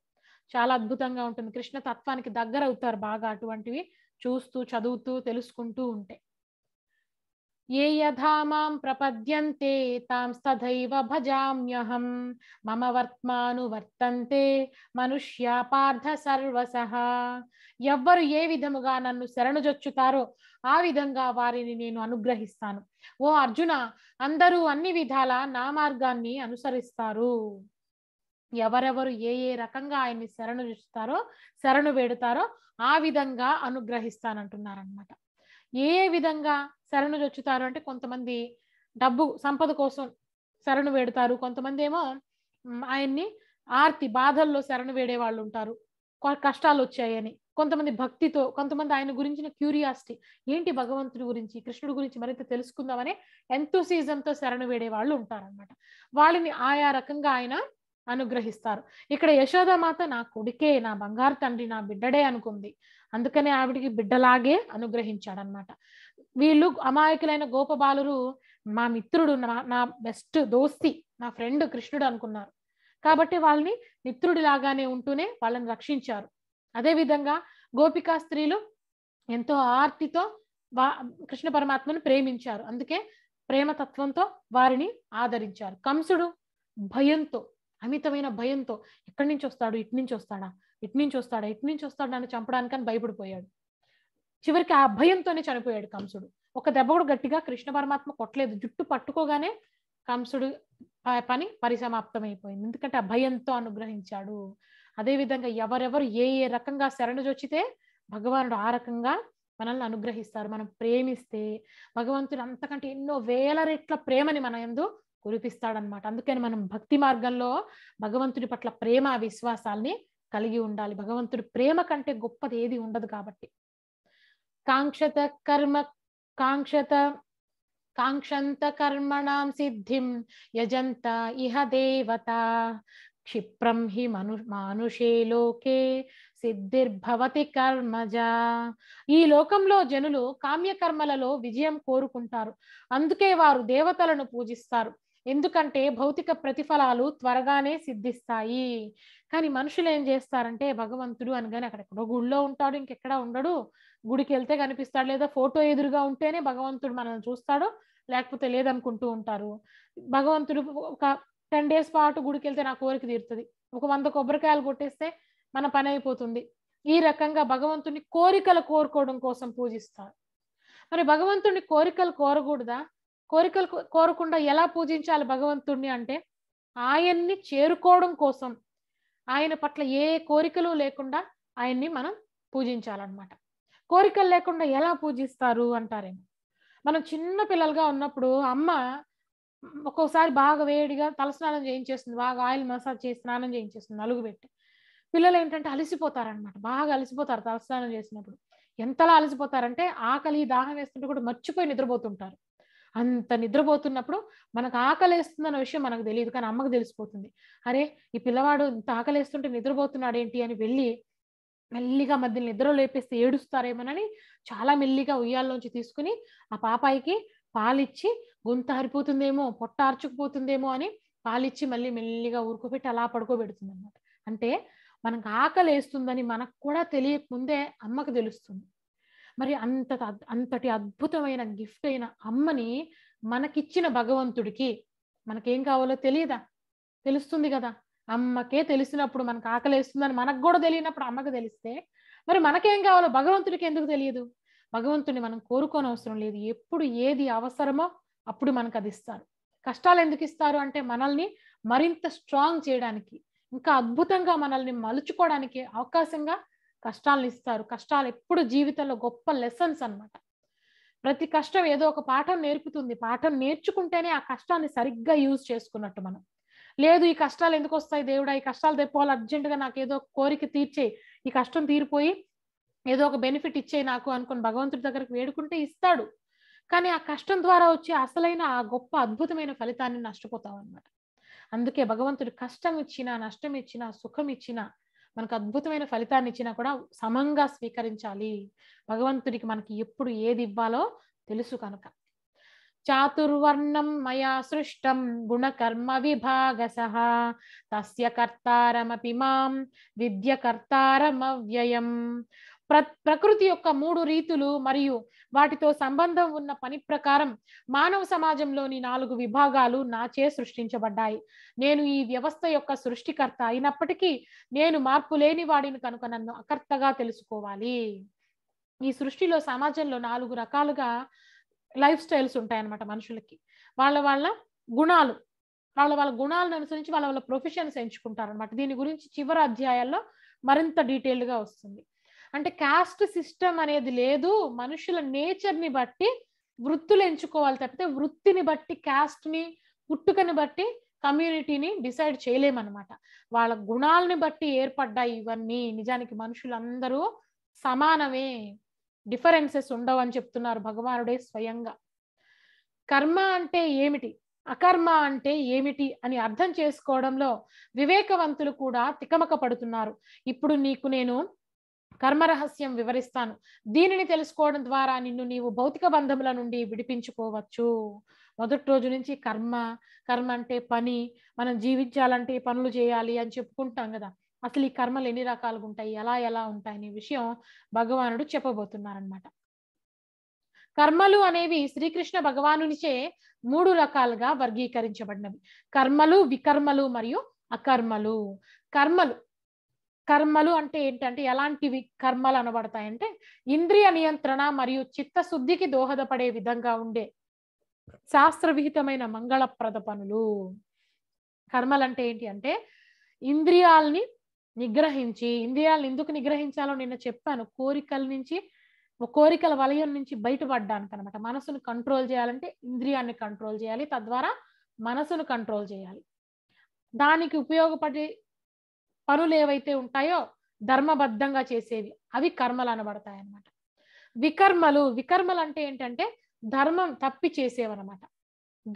చాలా అద్భుతంగా ఉంటుంది కృష్ణ తత్వానికి దగ్గర అవుతారు బాగా అటువంటివి చూస్తూ చదువుతూ తెలుసుకుంటూ ఉంటే ఏ యథా మాం ప్రపద్యంతే తాం तां భజామ్యహం మమ వర్త్మాను వర్తంతే మనుష్య పార్థ సర్వసహ ఎవ్వరు ఏ విధముగా నన్ను శరణుజొచ్చుతారో ఆ విధంగా వారిని నేను అనుగ్రహిస్తాను ఓ అర్జున అందరూ అన్ని విధాల నా మార్గాన్ని అనుసరిస్తారు ఎవరెవరు ఏ ఏ రకంగా ఆయన్ని శరణు చూస్తారో శరణు వేడుతారో ఆ విధంగా అనుగ్రహిస్తానంటున్నారనమాట ఏ విధంగా శరణు జొచ్చుతారు అంటే కొంతమంది డబ్బు సంపద కోసం శరణు వేడుతారు కొంతమంది ఏమో ఆయన్ని ఆర్తి బాధల్లో శరణు వేడే వాళ్ళు ఉంటారు కష్టాలు వచ్చాయని కొంతమంది భక్తితో కొంతమంది ఆయన గురించిన క్యూరియాసిటీ ఏంటి భగవంతుడి గురించి కృష్ణుడి గురించి మరింత తెలుసుకుందామనే సీజన్తో శరణు వేడే వాళ్ళు ఉంటారనమాట వాళ్ళని ఆయా రకంగా ఆయన అనుగ్రహిస్తారు ఇక్కడ యశోదామాత నా కొడుకే నా బంగారు తండ్రి నా బిడ్డడే అనుకుంది అందుకనే ఆవిడికి బిడ్డలాగే అనమాట వీళ్ళు అమాయకులైన గోపబాలురు మా మిత్రుడు నా బెస్ట్ దోస్తి నా ఫ్రెండ్ కృష్ణుడు అనుకున్నారు కాబట్టి వాళ్ళని మిత్రుడి లాగానే ఉంటూనే వాళ్ళని రక్షించారు అదేవిధంగా గోపికా స్త్రీలు ఎంతో ఆర్తితో వా కృష్ణ పరమాత్మను ప్రేమించారు అందుకే ప్రేమతత్వంతో వారిని ఆదరించారు కంసుడు భయంతో అమితమైన భయంతో ఎక్కడి నుంచి వస్తాడు ఇటు నుంచి వస్తాడా ఇటు నుంచి వస్తాడా ఇటు నుంచి వస్తాడు నన్ను అని భయపడిపోయాడు చివరికి ఆ భయంతోనే చనిపోయాడు కంసుడు ఒక దెబ్బ కూడా గట్టిగా కృష్ణ పరమాత్మ కొట్టలేదు జుట్టు పట్టుకోగానే కంసుడు పని పరిసమాప్తం అయిపోయింది ఎందుకంటే ఆ భయంతో అనుగ్రహించాడు అదేవిధంగా ఎవరెవరు ఏ ఏ రకంగా శరణు చొచ్చితే భగవానుడు ఆ రకంగా మనల్ని అనుగ్రహిస్తారు మనం ప్రేమిస్తే భగవంతుడు అంతకంటే ఎన్నో వేల రెట్ల ప్రేమని మన ఎందు కురిపిస్తాడనమాట అందుకని మనం భక్తి మార్గంలో భగవంతుడి పట్ల ప్రేమ విశ్వాసాల్ని కలిగి ఉండాలి భగవంతుడి ప్రేమ కంటే గొప్పది ఏది ఉండదు కాబట్టి కాంక్షత కర్మ కాంక్షత కాంక్షంత కర్మణాం సిద్ధిం యజంత ఇహ దేవత క్షిప్రం హి మను మానుషే లోకే సిద్ధిర్భవతి కర్మజ ఈ లోకంలో జనులు కామ్యకర్మలలో విజయం కోరుకుంటారు అందుకే వారు దేవతలను పూజిస్తారు ఎందుకంటే భౌతిక ప్రతిఫలాలు త్వరగానే సిద్ధిస్తాయి కానీ మనుషులు ఏం చేస్తారంటే భగవంతుడు అనగానే అక్కడ ఎక్కడో గుడిలో ఉంటాడు ఇంకెక్కడ ఉండడు గుడికి వెళ్తే కనిపిస్తాడు లేదా ఫోటో ఎదురుగా ఉంటేనే భగవంతుడు మనల్ని చూస్తాడు లేకపోతే లేదనుకుంటూ ఉంటారు భగవంతుడు ఒక టెన్ డేస్ పాటు గుడికి వెళ్తే నా కోరిక తీరుతుంది ఒక వంద కొబ్బరికాయలు కొట్టేస్తే మన పని అయిపోతుంది ఈ రకంగా భగవంతుని కోరికలు కోరుకోవడం కోసం పూజిస్తారు మరి భగవంతుని కోరికలు కోరకూడదా కోరికలు కోరకుండా ఎలా పూజించాలి భగవంతుణ్ణి అంటే ఆయన్ని చేరుకోవడం కోసం ఆయన పట్ల ఏ కోరికలు లేకుండా ఆయన్ని మనం పూజించాలన్నమాట కోరికలు లేకుండా ఎలా పూజిస్తారు అంటారేమో మనం చిన్న పిల్లలుగా ఉన్నప్పుడు అమ్మ ఒక్కోసారి బాగా వేడిగా తలస్నానం చేయించేస్తుంది బాగా ఆయిల్ మసాజ్ చేసి స్నానం చేయించేస్తుంది నలుగు పెట్టి పిల్లలు ఏంటంటే అలసిపోతారనమాట బాగా అలసిపోతారు తలస్నానం చేసినప్పుడు ఎంతలా అలసిపోతారంటే ఆకలి దాహం వేస్తుంటే కూడా మర్చిపోయి నిద్రపోతుంటారు అంత నిద్రపోతున్నప్పుడు మనకు ఆకలేస్తుందన్న విషయం మనకు తెలియదు కానీ అమ్మకు తెలిసిపోతుంది అరే ఈ పిల్లవాడు ఇంత ఆకలేస్తుంటే నిద్రపోతున్నాడు ఏంటి అని వెళ్ళి మెల్లిగా మధ్య నిద్ర లేపేస్తే ఏడుస్తారేమోనని చాలా మెల్లిగా ఉయ్యాల్లోంచి తీసుకుని ఆ పాపాయికి పాలిచ్చి గొంతు ఆరిపోతుందేమో పొట్ట ఆర్చుకుపోతుందేమో అని పాలిచ్చి మళ్ళీ మెల్లిగా ఊరుకోబెట్టి అలా పడుకోబెడుతుంది అనమాట అంటే మనకు ఆకలి వేస్తుందని మనకు కూడా తెలియకముందే అమ్మకు తెలుస్తుంది మరి అంత అంతటి అద్భుతమైన గిఫ్ట్ అయిన అమ్మని మనకిచ్చిన భగవంతుడికి మనకేం కావాలో తెలియదా తెలుస్తుంది కదా అమ్మకే తెలిసినప్పుడు మనకు ఆకలేస్తుందని మనకు కూడా తెలియనప్పుడు అమ్మకు తెలిస్తే మరి మనకేం కావాలో భగవంతుడికి ఎందుకు తెలియదు భగవంతుని మనం కోరుకోని అవసరం లేదు ఎప్పుడు ఏది అవసరమో అప్పుడు మనకు అది ఇస్తారు కష్టాలు ఎందుకు ఇస్తారు అంటే మనల్ని మరింత స్ట్రాంగ్ చేయడానికి ఇంకా అద్భుతంగా మనల్ని మలుచుకోవడానికి అవకాశంగా కష్టాలు ఇస్తారు కష్టాలు ఎప్పుడు జీవితంలో గొప్ప లెసన్స్ అనమాట ప్రతి కష్టం ఏదో ఒక పాఠం నేర్పుతుంది పాఠం నేర్చుకుంటేనే ఆ కష్టాన్ని సరిగ్గా యూజ్ చేసుకున్నట్టు మనం లేదు ఈ కష్టాలు ఎందుకు వస్తాయి దేవుడా ఈ కష్టాలు తెప్పాలి అర్జెంటుగా నాకు ఏదో కోరిక తీర్చే ఈ కష్టం తీరిపోయి ఏదో ఒక బెనిఫిట్ ఇచ్చే నాకు అనుకుని భగవంతుడి దగ్గరకు వేడుకుంటే ఇస్తాడు కానీ ఆ కష్టం ద్వారా వచ్చే అసలైన ఆ గొప్ప అద్భుతమైన ఫలితాన్ని నష్టపోతావు అనమాట అందుకే భగవంతుడు కష్టం ఇచ్చినా నష్టం ఇచ్చినా సుఖం ఇచ్చినా మనకు అద్భుతమైన ఫలితాన్ని ఇచ్చినా కూడా సమంగా స్వీకరించాలి భగవంతుడికి మనకి ఎప్పుడు ఏది ఇవ్వాలో తెలుసు కనుక చాతుర్వర్ణం మయా సృష్టం గుణకర్మ సహా తస్య కర్తారమపి మాం విద్య కర్తారమవ్యయం ప్ర ప్రకృతి యొక్క మూడు రీతులు మరియు వాటితో సంబంధం ఉన్న పని ప్రకారం మానవ సమాజంలోని నాలుగు విభాగాలు నాచే సృష్టించబడ్డాయి నేను ఈ వ్యవస్థ యొక్క సృష్టికర్త అయినప్పటికీ నేను మార్పు లేని వాడిని కనుక నన్ను అకర్తగా తెలుసుకోవాలి ఈ సృష్టిలో సమాజంలో నాలుగు రకాలుగా లైఫ్ స్టైల్స్ ఉంటాయన్నమాట మనుషులకి వాళ్ళ వాళ్ళ గుణాలు వాళ్ళ వాళ్ళ గుణాలను అనుసరించి వాళ్ళ వాళ్ళ ప్రొఫెషన్స్ ఎంచుకుంటారు అనమాట దీని గురించి చివరి అధ్యాయాల్లో మరింత డీటెయిల్డ్గా వస్తుంది అంటే కాస్ట్ సిస్టమ్ అనేది లేదు మనుషుల నేచర్ని బట్టి వృత్తులు ఎంచుకోవాలి తప్పితే వృత్తిని బట్టి కాస్ట్ని పుట్టుకని బట్టి కమ్యూనిటీని డిసైడ్ చేయలేమన్నమాట వాళ్ళ గుణాలని బట్టి ఏర్పడ్డాయి ఇవన్నీ నిజానికి మనుషులందరూ సమానమే డిఫరెన్సెస్ ఉండవని చెప్తున్నారు భగవానుడే స్వయంగా కర్మ అంటే ఏమిటి అకర్మ అంటే ఏమిటి అని అర్థం చేసుకోవడంలో వివేకవంతులు కూడా తికమక పడుతున్నారు ఇప్పుడు నీకు నేను కర్మరహస్యం వివరిస్తాను దీనిని తెలుసుకోవడం ద్వారా నిన్ను నీవు భౌతిక బంధముల నుండి విడిపించుకోవచ్చు మొదటి రోజు నుంచి కర్మ కర్మ అంటే పని మనం జీవించాలంటే పనులు చేయాలి అని చెప్పుకుంటాం కదా అసలు ఈ కర్మలు ఎన్ని రకాలుగా ఉంటాయి ఎలా ఎలా ఉంటాయి అనే విషయం భగవానుడు చెప్పబోతున్నారనమాట కర్మలు అనేవి శ్రీకృష్ణ భగవానునిచే మూడు రకాలుగా వర్గీకరించబడినవి కర్మలు వికర్మలు మరియు అకర్మలు కర్మలు కర్మలు అంటే ఏంటంటే ఎలాంటివి కర్మలు అనబడతాయంటే ఇంద్రియ నియంత్రణ మరియు చిత్తశుద్ధికి దోహదపడే విధంగా ఉండే శాస్త్ర విహితమైన మంగళప్రద పనులు కర్మలు అంటే ఏంటి అంటే ఇంద్రియాల్ని నిగ్రహించి ఇంద్రియాలను ఎందుకు నిగ్రహించాలో నిన్న చెప్పాను కోరికల నుంచి కోరికల వలయం నుంచి బయటపడడానికి అనమాట మనసును కంట్రోల్ చేయాలంటే ఇంద్రియాన్ని కంట్రోల్ చేయాలి తద్వారా మనసును కంట్రోల్ చేయాలి దానికి ఉపయోగపడే పనులు ఏవైతే ఉంటాయో ధర్మబద్ధంగా చేసేవి అవి కర్మలు అనబడతాయి అనమాట వికర్మలు వికర్మలు అంటే ఏంటంటే ధర్మం తప్పి చేసేవన్నమాట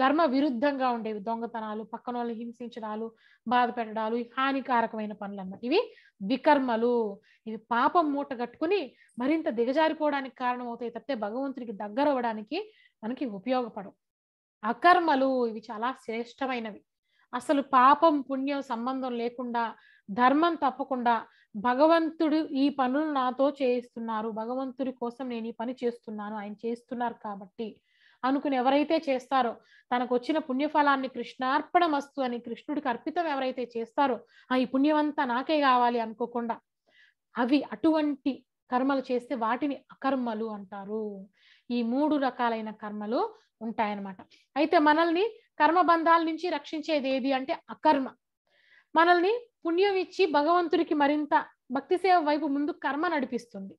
ధర్మ విరుద్ధంగా ఉండేవి దొంగతనాలు పక్కన వాళ్ళు హింసించడాలు బాధ పెట్టడాలు హానికారకమైన పనులు అనమాట ఇవి వికర్మలు ఇవి పాపం మూట కట్టుకుని మరింత దిగజారిపోవడానికి కారణం అవుతాయి తప్పితే భగవంతునికి దగ్గర అవ్వడానికి మనకి ఉపయోగపడవు అకర్మలు ఇవి చాలా శ్రేష్టమైనవి అసలు పాపం పుణ్యం సంబంధం లేకుండా ధర్మం తప్పకుండా భగవంతుడు ఈ పనులు నాతో చేయిస్తున్నారు భగవంతుడి కోసం నేను ఈ పని చేస్తున్నాను ఆయన చేస్తున్నారు కాబట్టి అనుకుని ఎవరైతే చేస్తారో తనకు వచ్చిన పుణ్యఫలాన్ని కృష్ణార్పణ మస్తు అని కృష్ణుడికి అర్పితం ఎవరైతే చేస్తారో ఆ ఈ పుణ్యమంతా నాకే కావాలి అనుకోకుండా అవి అటువంటి కర్మలు చేస్తే వాటిని అకర్మలు అంటారు ఈ మూడు రకాలైన కర్మలు ఉంటాయన్నమాట అయితే మనల్ని కర్మబంధాల నుంచి రక్షించేది ఏది అంటే అకర్మ మనల్ని పుణ్యం ఇచ్చి భగవంతుడికి మరింత భక్తి సేవ వైపు ముందు కర్మ నడిపిస్తుంది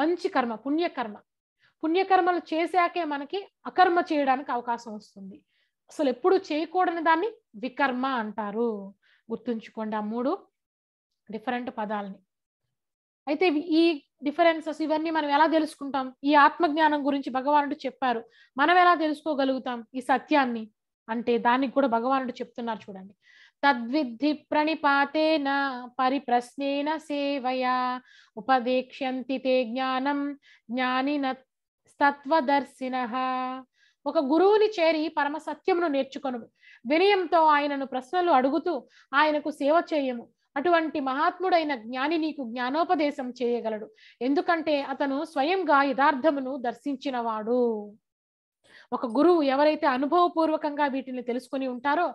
మంచి కర్మ పుణ్యకర్మ పుణ్యకర్మలు చేశాకే మనకి అకర్మ చేయడానికి అవకాశం వస్తుంది అసలు ఎప్పుడు చేయకూడని దాన్ని వికర్మ అంటారు గుర్తుంచుకోండి ఆ మూడు డిఫరెంట్ పదాలని అయితే ఈ డిఫరెన్సెస్ ఇవన్నీ మనం ఎలా తెలుసుకుంటాం ఈ ఆత్మజ్ఞానం గురించి భగవానుడు చెప్పారు మనం ఎలా తెలుసుకోగలుగుతాం ఈ సత్యాన్ని అంటే దానికి కూడా భగవానుడు చెప్తున్నారు చూడండి తద్విద్ధి ప్రణిపాతేన పరిప్రశ్నేన సేవయా ఉపదేక్ష్యంతి తే జ్ఞానం జ్ఞాని తత్వదర్శిన ఒక గురువుని చేరి పరమ సత్యమును నేర్చుకొను వినయంతో ఆయనను ప్రశ్నలు అడుగుతూ ఆయనకు సేవ చేయము అటువంటి మహాత్ముడైన జ్ఞాని నీకు జ్ఞానోపదేశం చేయగలడు ఎందుకంటే అతను స్వయంగా యథార్థమును దర్శించినవాడు ఒక గురువు ఎవరైతే అనుభవపూర్వకంగా వీటిని తెలుసుకుని ఉంటారో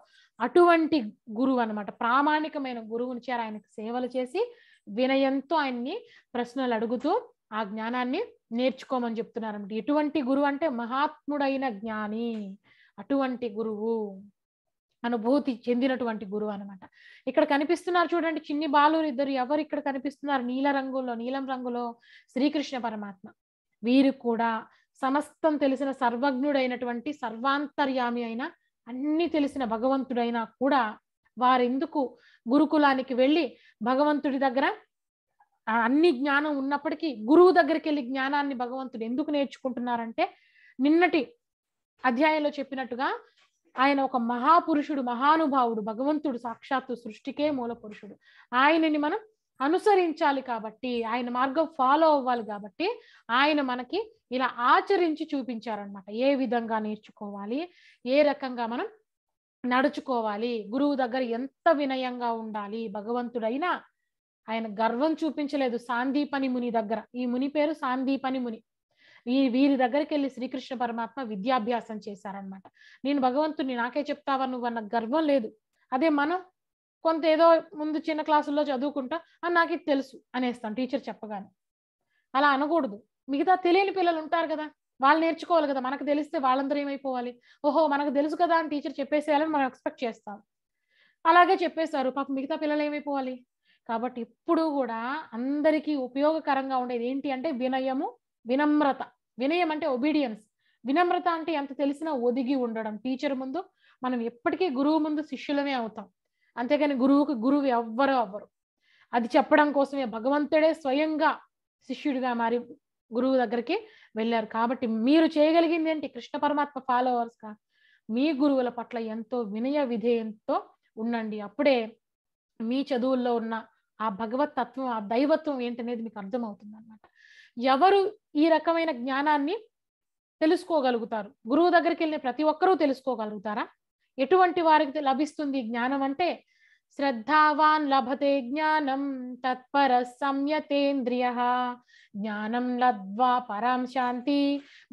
అటువంటి గురువు అనమాట ప్రామాణికమైన గురువుని చేర ఆయనకు సేవలు చేసి వినయంతో ఆయన్ని ప్రశ్నలు అడుగుతూ ఆ జ్ఞానాన్ని నేర్చుకోమని చెప్తున్నారనమాట ఎటువంటి గురువు అంటే మహాత్ముడైన జ్ఞాని అటువంటి గురువు అనుభూతి చెందినటువంటి గురువు అనమాట ఇక్కడ కనిపిస్తున్నారు చూడండి చిన్ని బాలు ఇద్దరు ఎవరు ఇక్కడ కనిపిస్తున్నారు నీల రంగులో నీలం రంగులో శ్రీకృష్ణ పరమాత్మ వీరు కూడా సమస్తం తెలిసిన సర్వజ్ఞుడైనటువంటి సర్వాంతర్యామి అయిన అన్ని తెలిసిన భగవంతుడైనా కూడా వారెందుకు గురుకులానికి వెళ్ళి భగవంతుడి దగ్గర అన్ని జ్ఞానం ఉన్నప్పటికీ గురువు దగ్గరికి వెళ్ళి జ్ఞానాన్ని భగవంతుడు ఎందుకు నేర్చుకుంటున్నారంటే నిన్నటి అధ్యాయంలో చెప్పినట్టుగా ఆయన ఒక మహాపురుషుడు మహానుభావుడు భగవంతుడు సాక్షాత్తు సృష్టికే మూల పురుషుడు ఆయనని మనం అనుసరించాలి కాబట్టి ఆయన మార్గం ఫాలో అవ్వాలి కాబట్టి ఆయన మనకి ఇలా ఆచరించి చూపించారనమాట ఏ విధంగా నేర్చుకోవాలి ఏ రకంగా మనం నడుచుకోవాలి గురువు దగ్గర ఎంత వినయంగా ఉండాలి భగవంతుడైనా ఆయన గర్వం చూపించలేదు సాందీపని ముని దగ్గర ఈ ముని పేరు సాందీపని ముని ఈ వీరి దగ్గరికి వెళ్ళి శ్రీకృష్ణ పరమాత్మ విద్యాభ్యాసం చేశారనమాట నేను భగవంతుని నాకే చెప్తావా నువ్వు అన్న గర్వం లేదు అదే మనం కొంత ఏదో ముందు చిన్న క్లాసుల్లో చదువుకుంటా అని నాకు ఇది తెలుసు అనేస్తాను టీచర్ చెప్పగానే అలా అనకూడదు మిగతా తెలియని పిల్లలు ఉంటారు కదా వాళ్ళు నేర్చుకోవాలి కదా మనకు తెలిస్తే వాళ్ళందరూ ఏమైపోవాలి ఓహో మనకు తెలుసు కదా అని టీచర్ చెప్పేసేయాలని మనం ఎక్స్పెక్ట్ చేస్తాం అలాగే చెప్పేస్తారు పాప మిగతా పిల్లలు ఏమైపోవాలి కాబట్టి ఇప్పుడు కూడా అందరికీ ఉపయోగకరంగా ఉండేది ఏంటి అంటే వినయము వినమ్రత వినయం అంటే ఒబీడియన్స్ వినమ్రత అంటే ఎంత తెలిసినా ఒదిగి ఉండడం టీచర్ ముందు మనం ఎప్పటికీ గురువు ముందు శిష్యులమే అవుతాం అంతేగాని గురువుకు గురువు ఎవ్వరు అవ్వరు అది చెప్పడం కోసమే భగవంతుడే స్వయంగా శిష్యుడిగా మారి గురువు దగ్గరికి వెళ్ళారు కాబట్టి మీరు చేయగలిగింది ఏంటి కృష్ణ పరమాత్మ ఫాలోవర్స్గా మీ గురువుల పట్ల ఎంతో వినయ విధేయంతో ఉండండి అప్పుడే మీ చదువుల్లో ఉన్న ఆ భగవత్ తత్వం ఆ దైవత్వం ఏంటనేది మీకు అర్థమవుతుంది అనమాట ఎవరు ఈ రకమైన జ్ఞానాన్ని తెలుసుకోగలుగుతారు గురువు దగ్గరికి వెళ్ళిన ప్రతి ఒక్కరూ తెలుసుకోగలుగుతారా ఎటువంటి వారికి లభిస్తుంది జ్ఞానం అంటే శ్రద్ధావాన్ లభతే జ్ఞానం తత్పర సంయతేంద్రియ జ్ఞానం లబ్ధ్వా పరాం శాంతి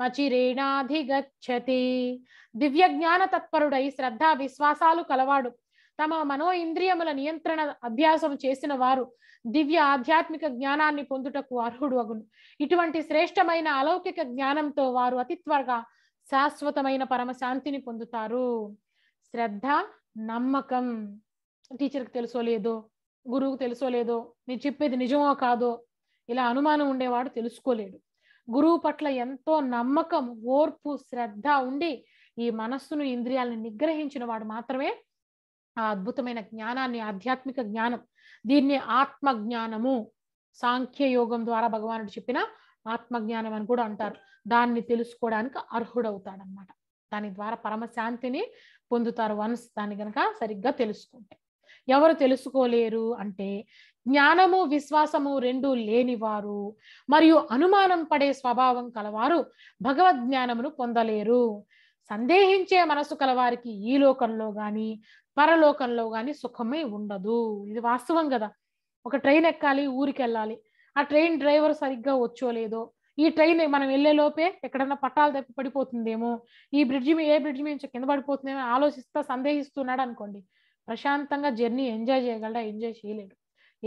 మచిరేణాధిగచ్చతి దివ్య జ్ఞాన తత్పరుడై శ్రద్ధ విశ్వాసాలు కలవాడు తమ మనో ఇంద్రియముల నియంత్రణ అభ్యాసం చేసిన వారు దివ్య ఆధ్యాత్మిక జ్ఞానాన్ని పొందుటకు అర్హుడు అగును ఇటువంటి శ్రేష్టమైన అలౌకిక జ్ఞానంతో వారు అతి త్వరగా శాశ్వతమైన పరమశాంతిని పొందుతారు శ్రద్ధ నమ్మకం టీచర్కి తెలుసో లేదో గురువుకు తెలుసో లేదో మీరు చెప్పేది నిజమో కాదో ఇలా అనుమానం ఉండేవాడు తెలుసుకోలేడు గురువు పట్ల ఎంతో నమ్మకం ఓర్పు శ్రద్ధ ఉండి ఈ మనస్సును ఇంద్రియాలను నిగ్రహించిన వాడు మాత్రమే ఆ అద్భుతమైన జ్ఞానాన్ని ఆధ్యాత్మిక జ్ఞానం దీన్ని ఆత్మ జ్ఞానము సాంఖ్య యోగం ద్వారా భగవానుడు చెప్పిన ఆత్మజ్ఞానం అని కూడా అంటారు దాన్ని తెలుసుకోవడానికి అర్హుడవుతాడనమాట దాని ద్వారా పరమశాంతిని పొందుతారు వన్స్ దాన్ని కనుక సరిగ్గా తెలుసుకుంటే ఎవరు తెలుసుకోలేరు అంటే జ్ఞానము విశ్వాసము రెండు లేనివారు మరియు అనుమానం పడే స్వభావం కలవారు భగవద్ జ్ఞానమును పొందలేరు సందేహించే మనసు కలవారికి ఈ లోకంలో కానీ పరలోకంలో కానీ సుఖమే ఉండదు ఇది వాస్తవం కదా ఒక ట్రైన్ ఎక్కాలి ఊరికి వెళ్ళాలి ఆ ట్రైన్ డ్రైవర్ సరిగ్గా వచ్చో లేదో ఈ ట్రైన్ మనం వెళ్లే లోపే ఎక్కడన్నా పట్టాలు తప్పి పడిపోతుందేమో ఈ బ్రిడ్జి ఏ బ్రిడ్జి మీద కింద పడిపోతుందేమో ఆలోచిస్తా సందేహిస్తున్నాడు అనుకోండి ప్రశాంతంగా జర్నీ ఎంజాయ్ చేయగలడా ఎంజాయ్ చేయలేడు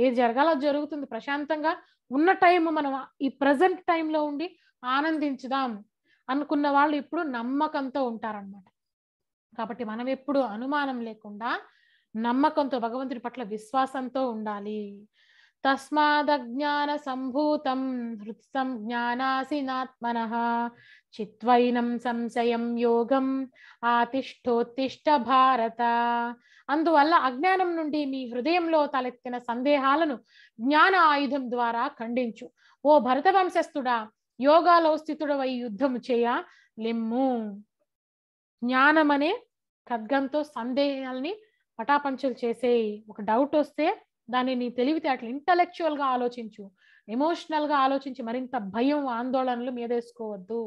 ఏది జరగాల జరుగుతుంది ప్రశాంతంగా ఉన్న టైం మనం ఈ ప్రజెంట్ టైంలో ఉండి ఆనందించుదాం అనుకున్న వాళ్ళు ఇప్పుడు నమ్మకంతో ఉంటారనమాట కాబట్టి మనం ఎప్పుడు అనుమానం లేకుండా నమ్మకంతో భగవంతుడి పట్ల విశ్వాసంతో ఉండాలి సంభూతం హృత్సం జ్ఞానాసినాత్మన చిత్వైనం సంశయం యోగం ఆతిష్ఠోత్తిష్ట భారత అందువల్ల అజ్ఞానం నుండి మీ హృదయంలో తలెత్తిన సందేహాలను జ్ఞాన ఆయుధం ద్వారా ఖండించు ఓ భరత వంశస్థుడా యోగాలో స్థితుడవై యుద్ధము చేయ లిమ్ము జ్ఞానమనే ఖడ్గంతో సందేహాలని పటాపంచలు చేసే ఒక డౌట్ వస్తే దాన్ని నీ తెలివితేటలు ఇంటలెక్చువల్గా ఆలోచించు ఎమోషనల్గా ఆలోచించి మరింత భయం ఆందోళనలు మీదేసుకోవద్దు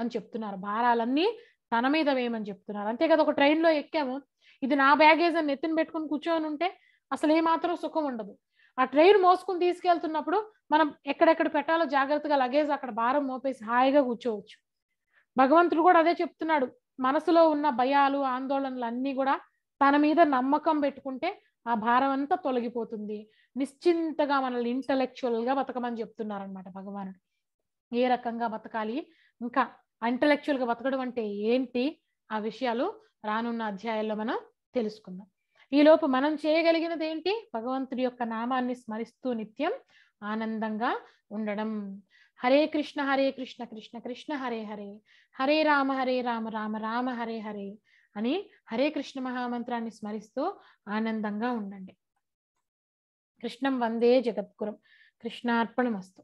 అని చెప్తున్నారు భారాలన్నీ తన మీద వేయమని చెప్తున్నారు అంతే కదా ఒక ట్రైన్లో ఎక్కాము ఇది నా బ్యాగేజ్ అని ఎత్తిన పెట్టుకుని కూర్చొని ఉంటే అసలు ఏమాత్రం సుఖం ఉండదు ఆ ట్రైన్ మోసుకుని తీసుకెళ్తున్నప్పుడు మనం ఎక్కడెక్కడ పెట్టాలో జాగ్రత్తగా లగేజ్ అక్కడ భారం మోపేసి హాయిగా కూర్చోవచ్చు భగవంతుడు కూడా అదే చెప్తున్నాడు మనసులో ఉన్న భయాలు ఆందోళనలు అన్నీ కూడా తన మీద నమ్మకం పెట్టుకుంటే ఆ భారం అంతా తొలగిపోతుంది నిశ్చింతగా మనల్ని ఇంటలెక్చువల్ గా బతకమని చెప్తున్నారనమాట భగవానుడు ఏ రకంగా బతకాలి ఇంకా ఇంటలెక్చువల్ గా బతకడం అంటే ఏంటి ఆ విషయాలు రానున్న అధ్యాయాల్లో మనం తెలుసుకుందాం ఈలోపు మనం చేయగలిగినది ఏంటి భగవంతుడి యొక్క నామాన్ని స్మరిస్తూ నిత్యం ఆనందంగా ఉండడం హరే కృష్ణ హరే కృష్ణ కృష్ణ కృష్ణ హరే హరే హరే రామ హరే రామ రామ రామ హరే హరే అని హరే కృష్ణ మహామంత్రాన్ని స్మరిస్తూ ఆనందంగా ఉండండి కృష్ణం వందే జగద్గురం కృష్ణార్పణమస్తు